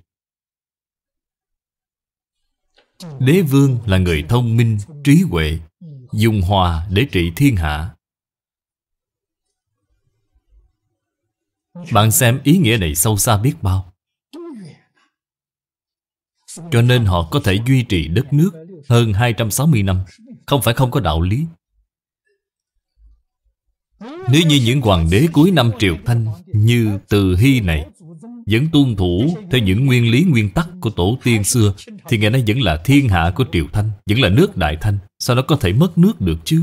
Đế vương là người thông minh, trí huệ Dùng hòa để trị thiên hạ Bạn xem ý nghĩa này sâu xa biết bao Cho nên họ có thể duy trì đất nước hơn 260 năm Không phải không có đạo lý Nếu như những hoàng đế cuối năm triều thanh Như từ hy này Vẫn tuân thủ theo những nguyên lý nguyên tắc của tổ tiên xưa Thì ngày nay vẫn là thiên hạ của triều thanh Vẫn là nước đại thanh Sao nó có thể mất nước được chứ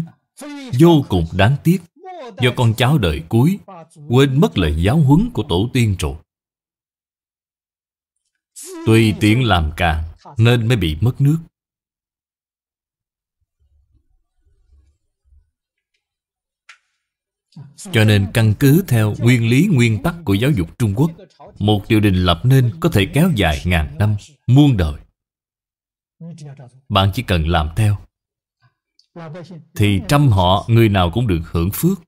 Vô cùng đáng tiếc do con cháu đời cuối quên mất lời giáo huấn của tổ tiên rồi tùy tiện làm càng nên mới bị mất nước Cho nên căn cứ theo nguyên lý nguyên tắc của giáo dục Trung Quốc Một triều đình lập nên có thể kéo dài ngàn năm, muôn đời Bạn chỉ cần làm theo Thì trăm họ người nào cũng được hưởng phước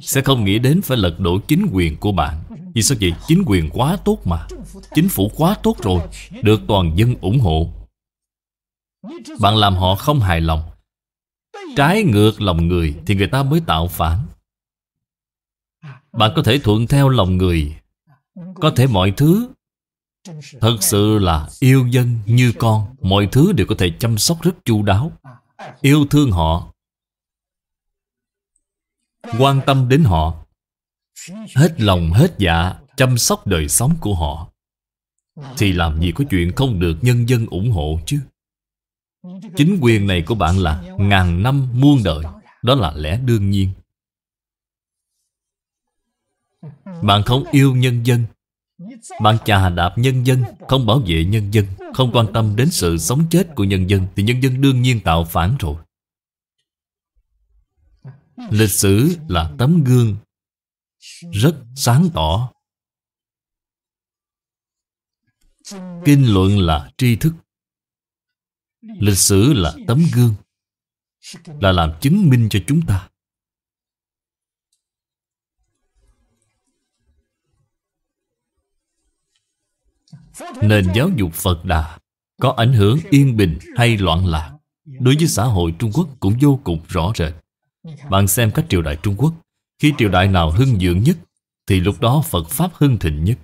sẽ không nghĩ đến phải lật đổ chính quyền của bạn Vì sao vậy? Chính quyền quá tốt mà Chính phủ quá tốt rồi Được toàn dân ủng hộ Bạn làm họ không hài lòng Trái ngược lòng người Thì người ta mới tạo phản Bạn có thể thuận theo lòng người Có thể mọi thứ Thật sự là yêu dân như con Mọi thứ đều có thể chăm sóc rất chu đáo Yêu thương họ quan tâm đến họ hết lòng hết dạ chăm sóc đời sống của họ thì làm gì có chuyện không được nhân dân ủng hộ chứ chính quyền này của bạn là ngàn năm muôn đời đó là lẽ đương nhiên bạn không yêu nhân dân bạn chà đạp nhân dân không bảo vệ nhân dân không quan tâm đến sự sống chết của nhân dân thì nhân dân đương nhiên tạo phản rồi Lịch sử là tấm gương rất sáng tỏ. Kinh luận là tri thức. Lịch sử là tấm gương, là làm chứng minh cho chúng ta. Nền giáo dục Phật Đà có ảnh hưởng yên bình hay loạn lạc đối với xã hội Trung Quốc cũng vô cùng rõ rệt. Bạn xem các triều đại Trung Quốc Khi triều đại nào hưng dưỡng nhất Thì lúc đó Phật Pháp hưng thịnh nhất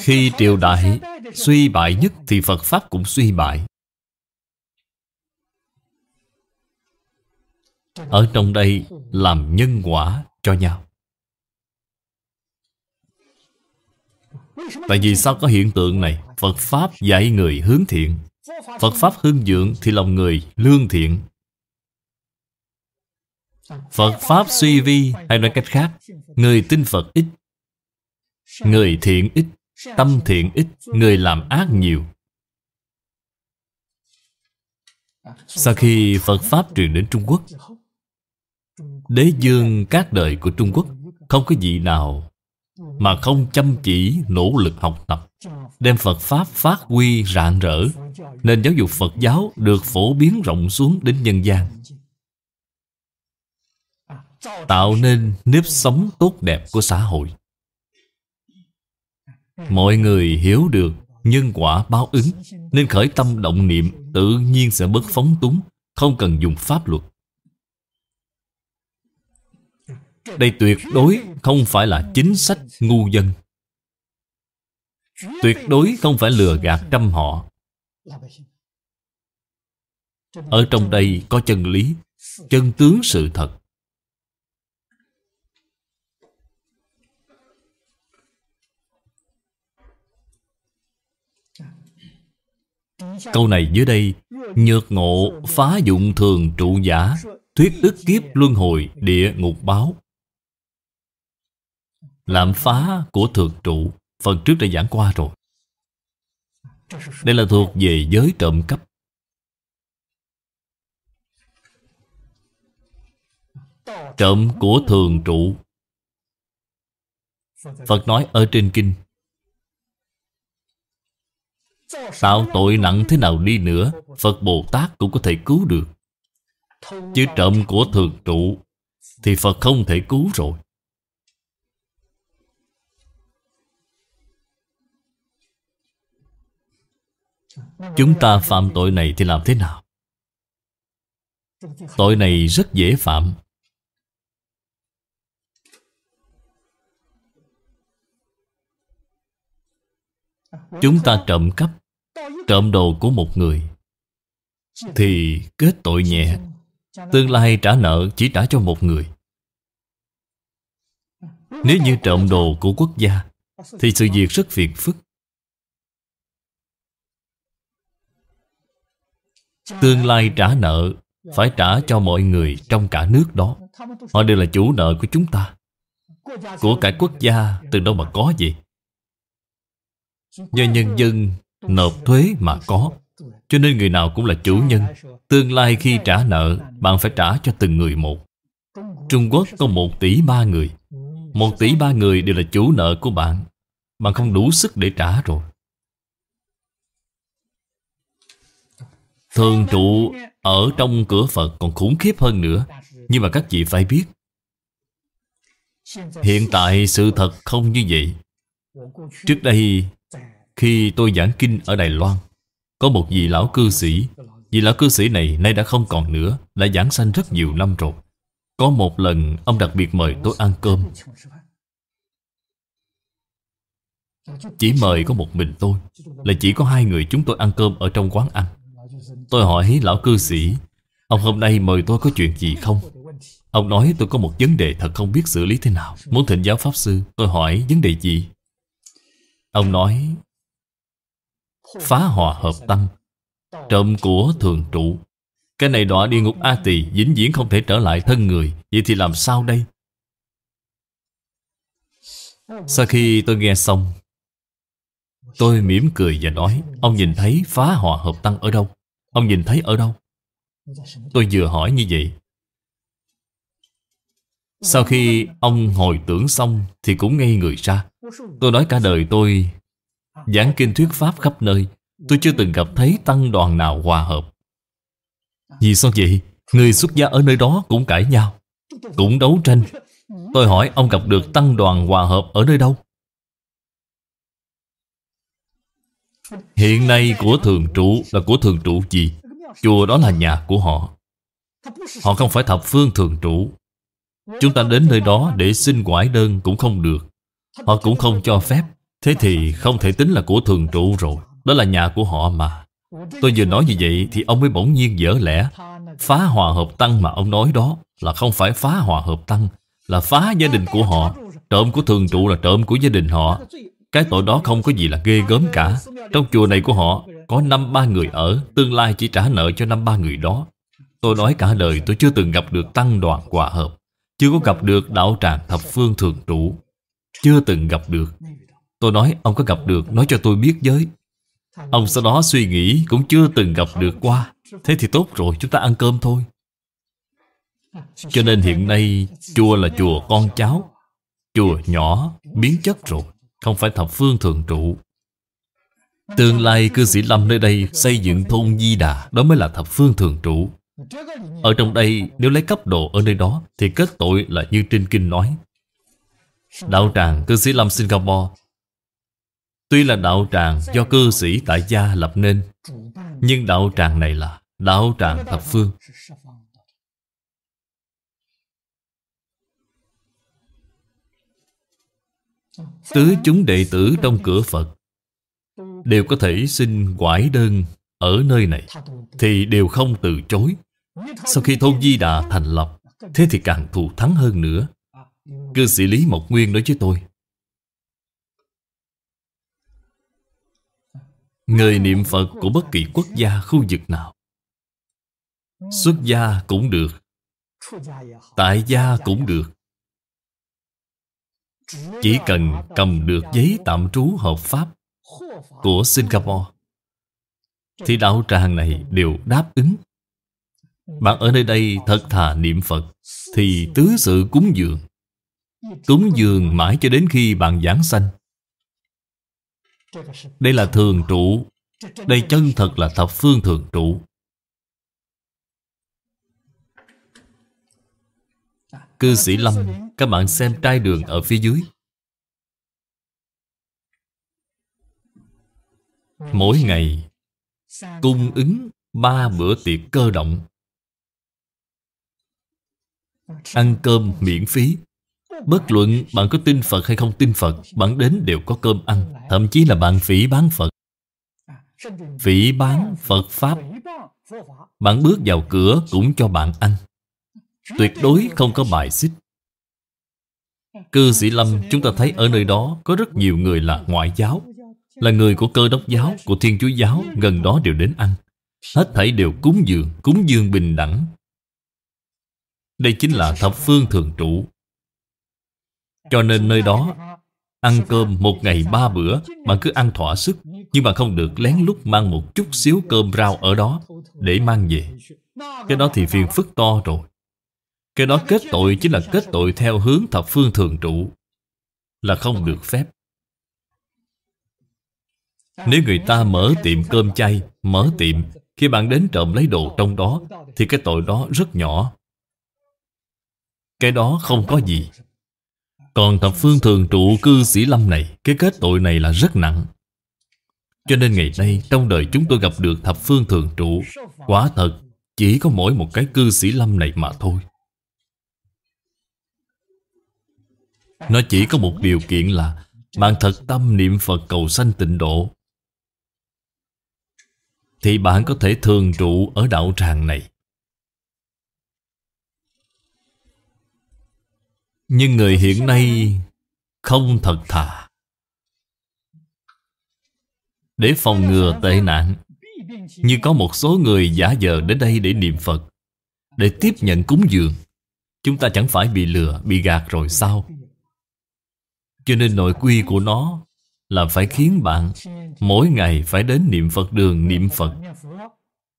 Khi triều đại suy bại nhất Thì Phật Pháp cũng suy bại Ở trong đây làm nhân quả cho nhau Tại vì sao có hiện tượng này Phật Pháp dạy người hướng thiện Phật Pháp hưng dưỡng thì lòng người lương thiện Phật Pháp suy vi hay nói cách khác Người tin Phật ít Người thiện ít Tâm thiện ít Người làm ác nhiều Sau khi Phật Pháp truyền đến Trung Quốc Đế dương các đời của Trung Quốc Không có gì nào Mà không chăm chỉ nỗ lực học tập Đem Phật Pháp phát huy rạng rỡ nên giáo dục Phật giáo được phổ biến rộng xuống đến nhân gian Tạo nên nếp sống tốt đẹp của xã hội Mọi người hiểu được nhân quả báo ứng Nên khởi tâm động niệm tự nhiên sẽ bớt phóng túng Không cần dùng pháp luật Đây tuyệt đối không phải là chính sách ngu dân Tuyệt đối không phải lừa gạt trăm họ ở trong đây có chân lý chân tướng sự thật câu này dưới đây nhược ngộ phá dụng thường trụ giả thuyết ức kiếp luân hồi địa ngục báo làm phá của thường trụ phần trước đã giảng qua rồi đây là thuộc về giới trộm cắp Trộm của thường trụ Phật nói ở trên kinh Tạo tội nặng thế nào đi nữa Phật Bồ Tát cũng có thể cứu được Chứ trộm của thường trụ Thì Phật không thể cứu rồi Chúng ta phạm tội này thì làm thế nào? Tội này rất dễ phạm Chúng ta trộm cắp Trộm đồ của một người Thì kết tội nhẹ Tương lai trả nợ chỉ trả cho một người Nếu như trộm đồ của quốc gia Thì sự việc rất phiền phức Tương lai trả nợ Phải trả cho mọi người trong cả nước đó Họ đều là chủ nợ của chúng ta Của cả quốc gia Từ đâu mà có gì Do nhân dân nộp thuế mà có Cho nên người nào cũng là chủ nhân Tương lai khi trả nợ Bạn phải trả cho từng người một Trung Quốc có một tỷ ba người một tỷ ba người đều là chủ nợ của bạn Bạn không đủ sức để trả rồi Thường trụ ở trong cửa Phật còn khủng khiếp hơn nữa Nhưng mà các vị phải biết Hiện tại sự thật không như vậy Trước đây Khi tôi giảng kinh ở Đài Loan Có một vị lão cư sĩ Vị lão cư sĩ này nay đã không còn nữa Đã giảng sanh rất nhiều năm rồi Có một lần ông đặc biệt mời tôi ăn cơm Chỉ mời có một mình tôi Là chỉ có hai người chúng tôi ăn cơm ở trong quán ăn Tôi hỏi lão cư sĩ Ông hôm nay mời tôi có chuyện gì không? Ông nói tôi có một vấn đề thật không biết xử lý thế nào Muốn thỉnh giáo Pháp Sư Tôi hỏi vấn đề gì? Ông nói Phá hòa hợp tâm Trộm của thường trụ Cái này đọa địa ngục A Tỳ vĩnh viễn không thể trở lại thân người Vậy thì làm sao đây? Sau khi tôi nghe xong Tôi mỉm cười và nói Ông nhìn thấy phá hòa hợp tăng ở đâu? Ông nhìn thấy ở đâu? Tôi vừa hỏi như vậy Sau khi ông hồi tưởng xong Thì cũng ngây người ra Tôi nói cả đời tôi Giảng kinh thuyết pháp khắp nơi Tôi chưa từng gặp thấy tăng đoàn nào hòa hợp Vì sao vậy? Người xuất gia ở nơi đó cũng cãi nhau Cũng đấu tranh Tôi hỏi ông gặp được tăng đoàn hòa hợp ở nơi đâu? Hiện nay của thường trụ là của thường trụ gì? Chùa đó là nhà của họ Họ không phải thập phương thường trụ Chúng ta đến nơi đó để xin quải đơn cũng không được Họ cũng không cho phép Thế thì không thể tính là của thường trụ rồi Đó là nhà của họ mà Tôi vừa nói như vậy thì ông mới bỗng nhiên dở lẽ Phá hòa hợp tăng mà ông nói đó Là không phải phá hòa hợp tăng Là phá gia đình của họ Trộm của thường trụ là trộm của gia đình họ cái tội đó không có gì là ghê gớm cả Trong chùa này của họ Có năm ba người ở Tương lai chỉ trả nợ cho năm ba người đó Tôi nói cả đời tôi chưa từng gặp được tăng đoàn hòa hợp Chưa có gặp được đạo tràng thập phương thường trụ Chưa từng gặp được Tôi nói ông có gặp được Nói cho tôi biết giới Ông sau đó suy nghĩ cũng chưa từng gặp được qua Thế thì tốt rồi chúng ta ăn cơm thôi Cho nên hiện nay Chùa là chùa con cháu Chùa nhỏ biến chất rồi không phải thập phương thường trụ Tương lai cư sĩ Lâm nơi đây xây dựng thôn Di Đà Đó mới là thập phương thường trụ Ở trong đây nếu lấy cấp độ ở nơi đó Thì kết tội là như trên kinh nói Đạo tràng cư sĩ Lâm Singapore Tuy là đạo tràng do cư sĩ tại gia lập nên Nhưng đạo tràng này là đạo tràng thập phương Tứ chúng đệ tử trong cửa Phật Đều có thể xin quải đơn ở nơi này Thì đều không từ chối Sau khi thôn Di Đà thành lập Thế thì càng thù thắng hơn nữa Cư sĩ Lý Mộc Nguyên nói với tôi Người niệm Phật của bất kỳ quốc gia khu vực nào Xuất gia cũng được Tại gia cũng được chỉ cần cầm được giấy tạm trú hợp pháp của Singapore thì đạo tràng này đều đáp ứng. Bạn ở nơi đây thật thà niệm Phật thì tứ sự cúng dường. Cúng dường mãi cho đến khi bạn giảng sanh. Đây là thường trụ. Đây chân thật là thập phương thường trụ. Cư sĩ Lâm các bạn xem trai đường ở phía dưới Mỗi ngày Cung ứng ba bữa tiệc cơ động Ăn cơm miễn phí Bất luận bạn có tin Phật hay không tin Phật Bạn đến đều có cơm ăn Thậm chí là bạn phỉ bán Phật Phỉ bán Phật Pháp Bạn bước vào cửa cũng cho bạn ăn Tuyệt đối không có bài xích Cư Sĩ Lâm chúng ta thấy ở nơi đó Có rất nhiều người là ngoại giáo Là người của cơ đốc giáo, của thiên chúa giáo Gần đó đều đến ăn Hết thảy đều cúng dường, cúng dường bình đẳng Đây chính là thập phương thường trụ Cho nên nơi đó Ăn cơm một ngày ba bữa Bạn cứ ăn thỏa sức Nhưng mà không được lén lút mang một chút xíu cơm rau ở đó Để mang về Cái đó thì phiền phức to rồi cái đó kết tội chính là kết tội theo hướng thập phương thường trụ Là không được phép Nếu người ta mở tiệm cơm chay Mở tiệm Khi bạn đến trộm lấy đồ trong đó Thì cái tội đó rất nhỏ Cái đó không có gì Còn thập phương thường trụ cư sĩ lâm này Cái kết tội này là rất nặng cho nên ngày nay trong đời chúng tôi gặp được thập phương thường trụ Quả thật chỉ có mỗi một cái cư sĩ lâm này mà thôi Nó chỉ có một điều kiện là Bạn thật tâm niệm Phật cầu sanh tịnh độ Thì bạn có thể thường trụ ở đạo tràng này Nhưng người hiện nay không thật thà Để phòng ngừa tệ nạn Như có một số người giả dờ đến đây để niệm Phật Để tiếp nhận cúng dường Chúng ta chẳng phải bị lừa, bị gạt rồi sao cho nên nội quy của nó là phải khiến bạn mỗi ngày phải đến niệm Phật đường niệm Phật.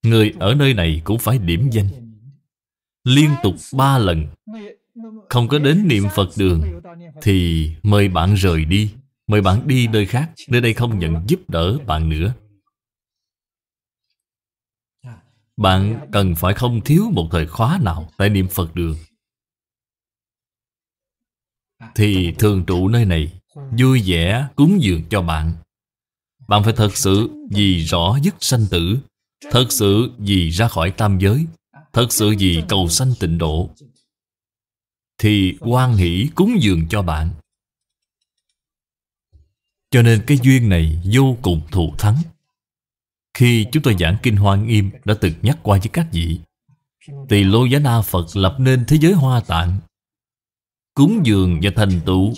Người ở nơi này cũng phải điểm danh. Liên tục ba lần. Không có đến niệm Phật đường thì mời bạn rời đi. Mời bạn đi nơi khác, nơi đây không nhận giúp đỡ bạn nữa. Bạn cần phải không thiếu một thời khóa nào tại niệm Phật đường thì thường trụ nơi này vui vẻ cúng dường cho bạn bạn phải thật sự vì rõ dứt sanh tử thật sự vì ra khỏi tam giới thật sự vì cầu sanh tịnh độ thì quan hỷ cúng dường cho bạn cho nên cái duyên này vô cùng thù thắng khi chúng tôi giảng kinh hoa nghiêm đã từng nhắc qua với các vị tỳ lô giá na phật lập nên thế giới hoa tạng cúng dường và thành tựu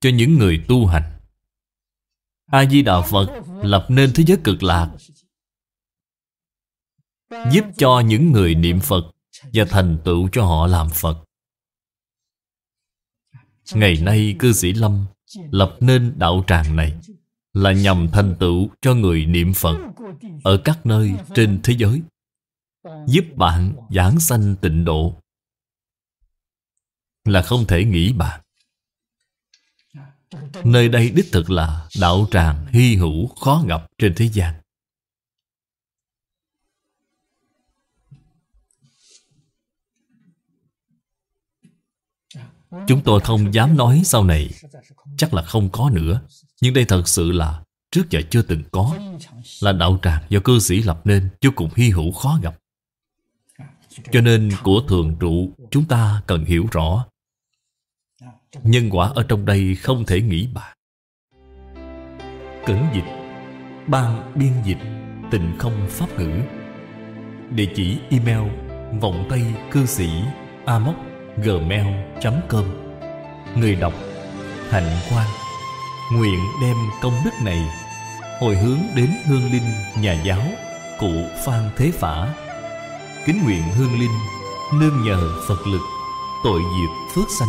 cho những người tu hành. A-di-đà Phật lập nên thế giới cực lạc giúp cho những người niệm Phật và thành tựu cho họ làm Phật. Ngày nay cư sĩ Lâm lập nên đạo tràng này là nhằm thành tựu cho người niệm Phật ở các nơi trên thế giới giúp bạn giảng sanh tịnh độ là không thể nghĩ bàn Nơi đây đích thực là đạo tràng hy hữu khó ngập trên thế gian Chúng tôi không dám nói sau này Chắc là không có nữa Nhưng đây thật sự là Trước giờ chưa từng có Là đạo tràng do cư sĩ lập nên Vô cùng hy hữu khó gặp Cho nên của thường trụ Chúng ta cần hiểu rõ Nhân quả ở trong đây không thể nghĩ bạc Cẩn dịch Ban biên dịch Tình không pháp ngữ Địa chỉ email Vọng tay cư sĩ amoc gmail.com Người đọc Hạnh quan Nguyện đem công đức này Hồi hướng đến Hương Linh Nhà giáo Cụ Phan Thế Phả Kính nguyện Hương Linh Nương nhờ Phật lực Tội diệt phước sanh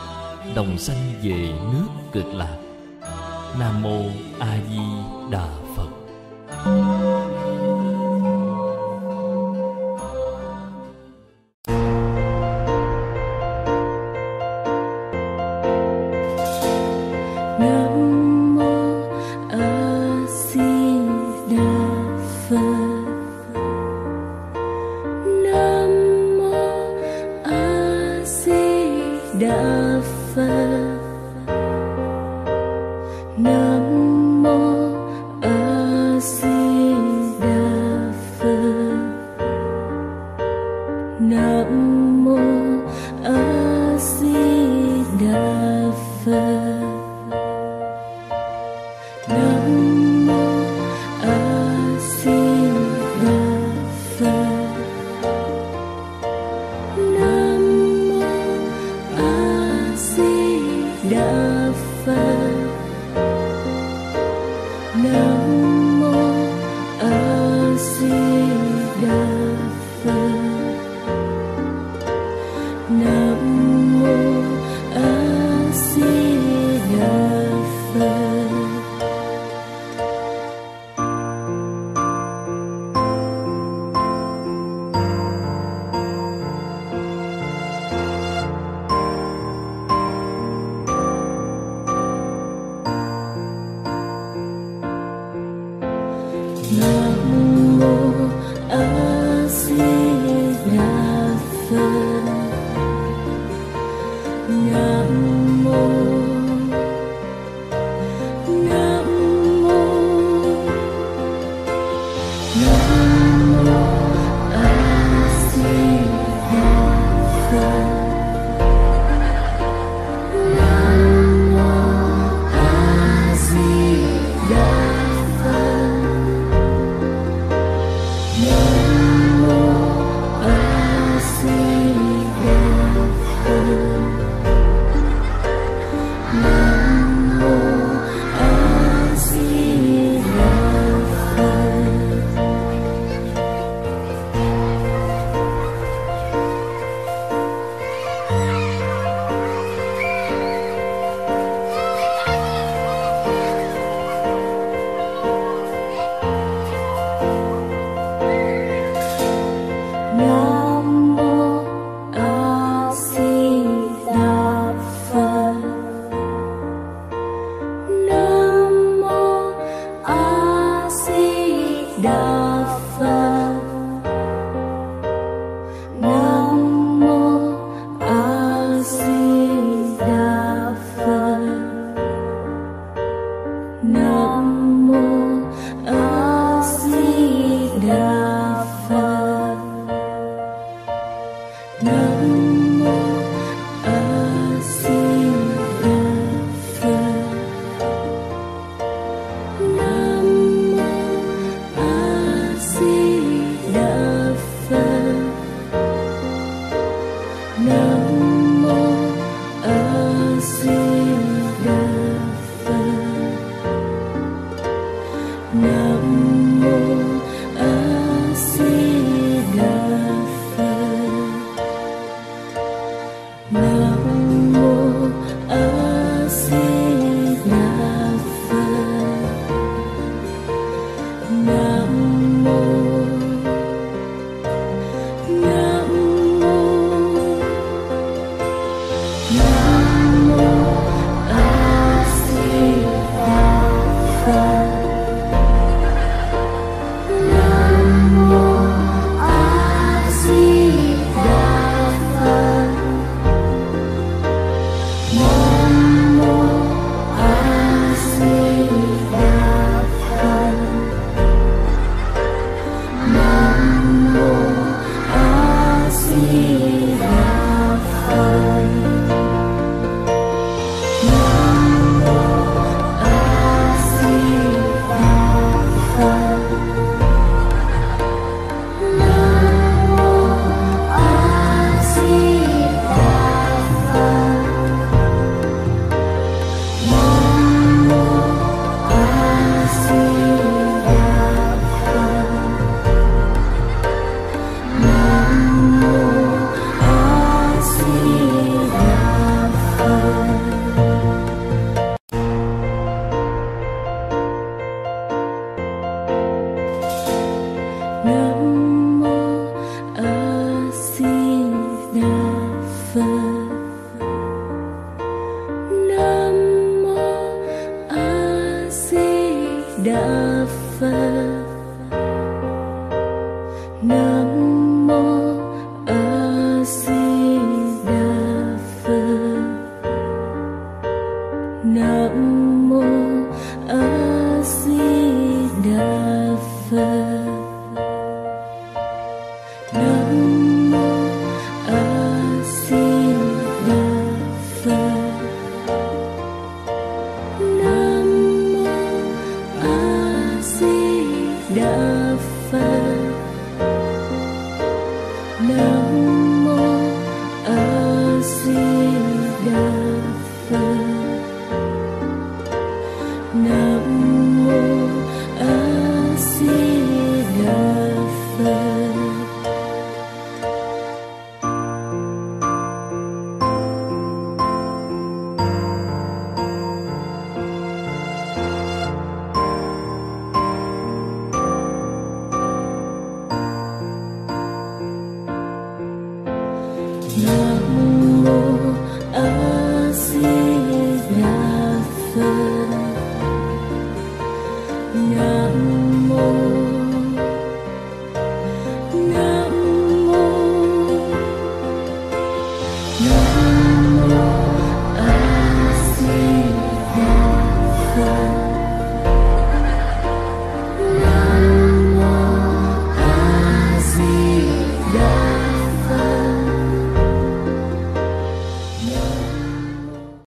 đồng sanh về nước cực lạc nam mô a di đà phật thank you nam mô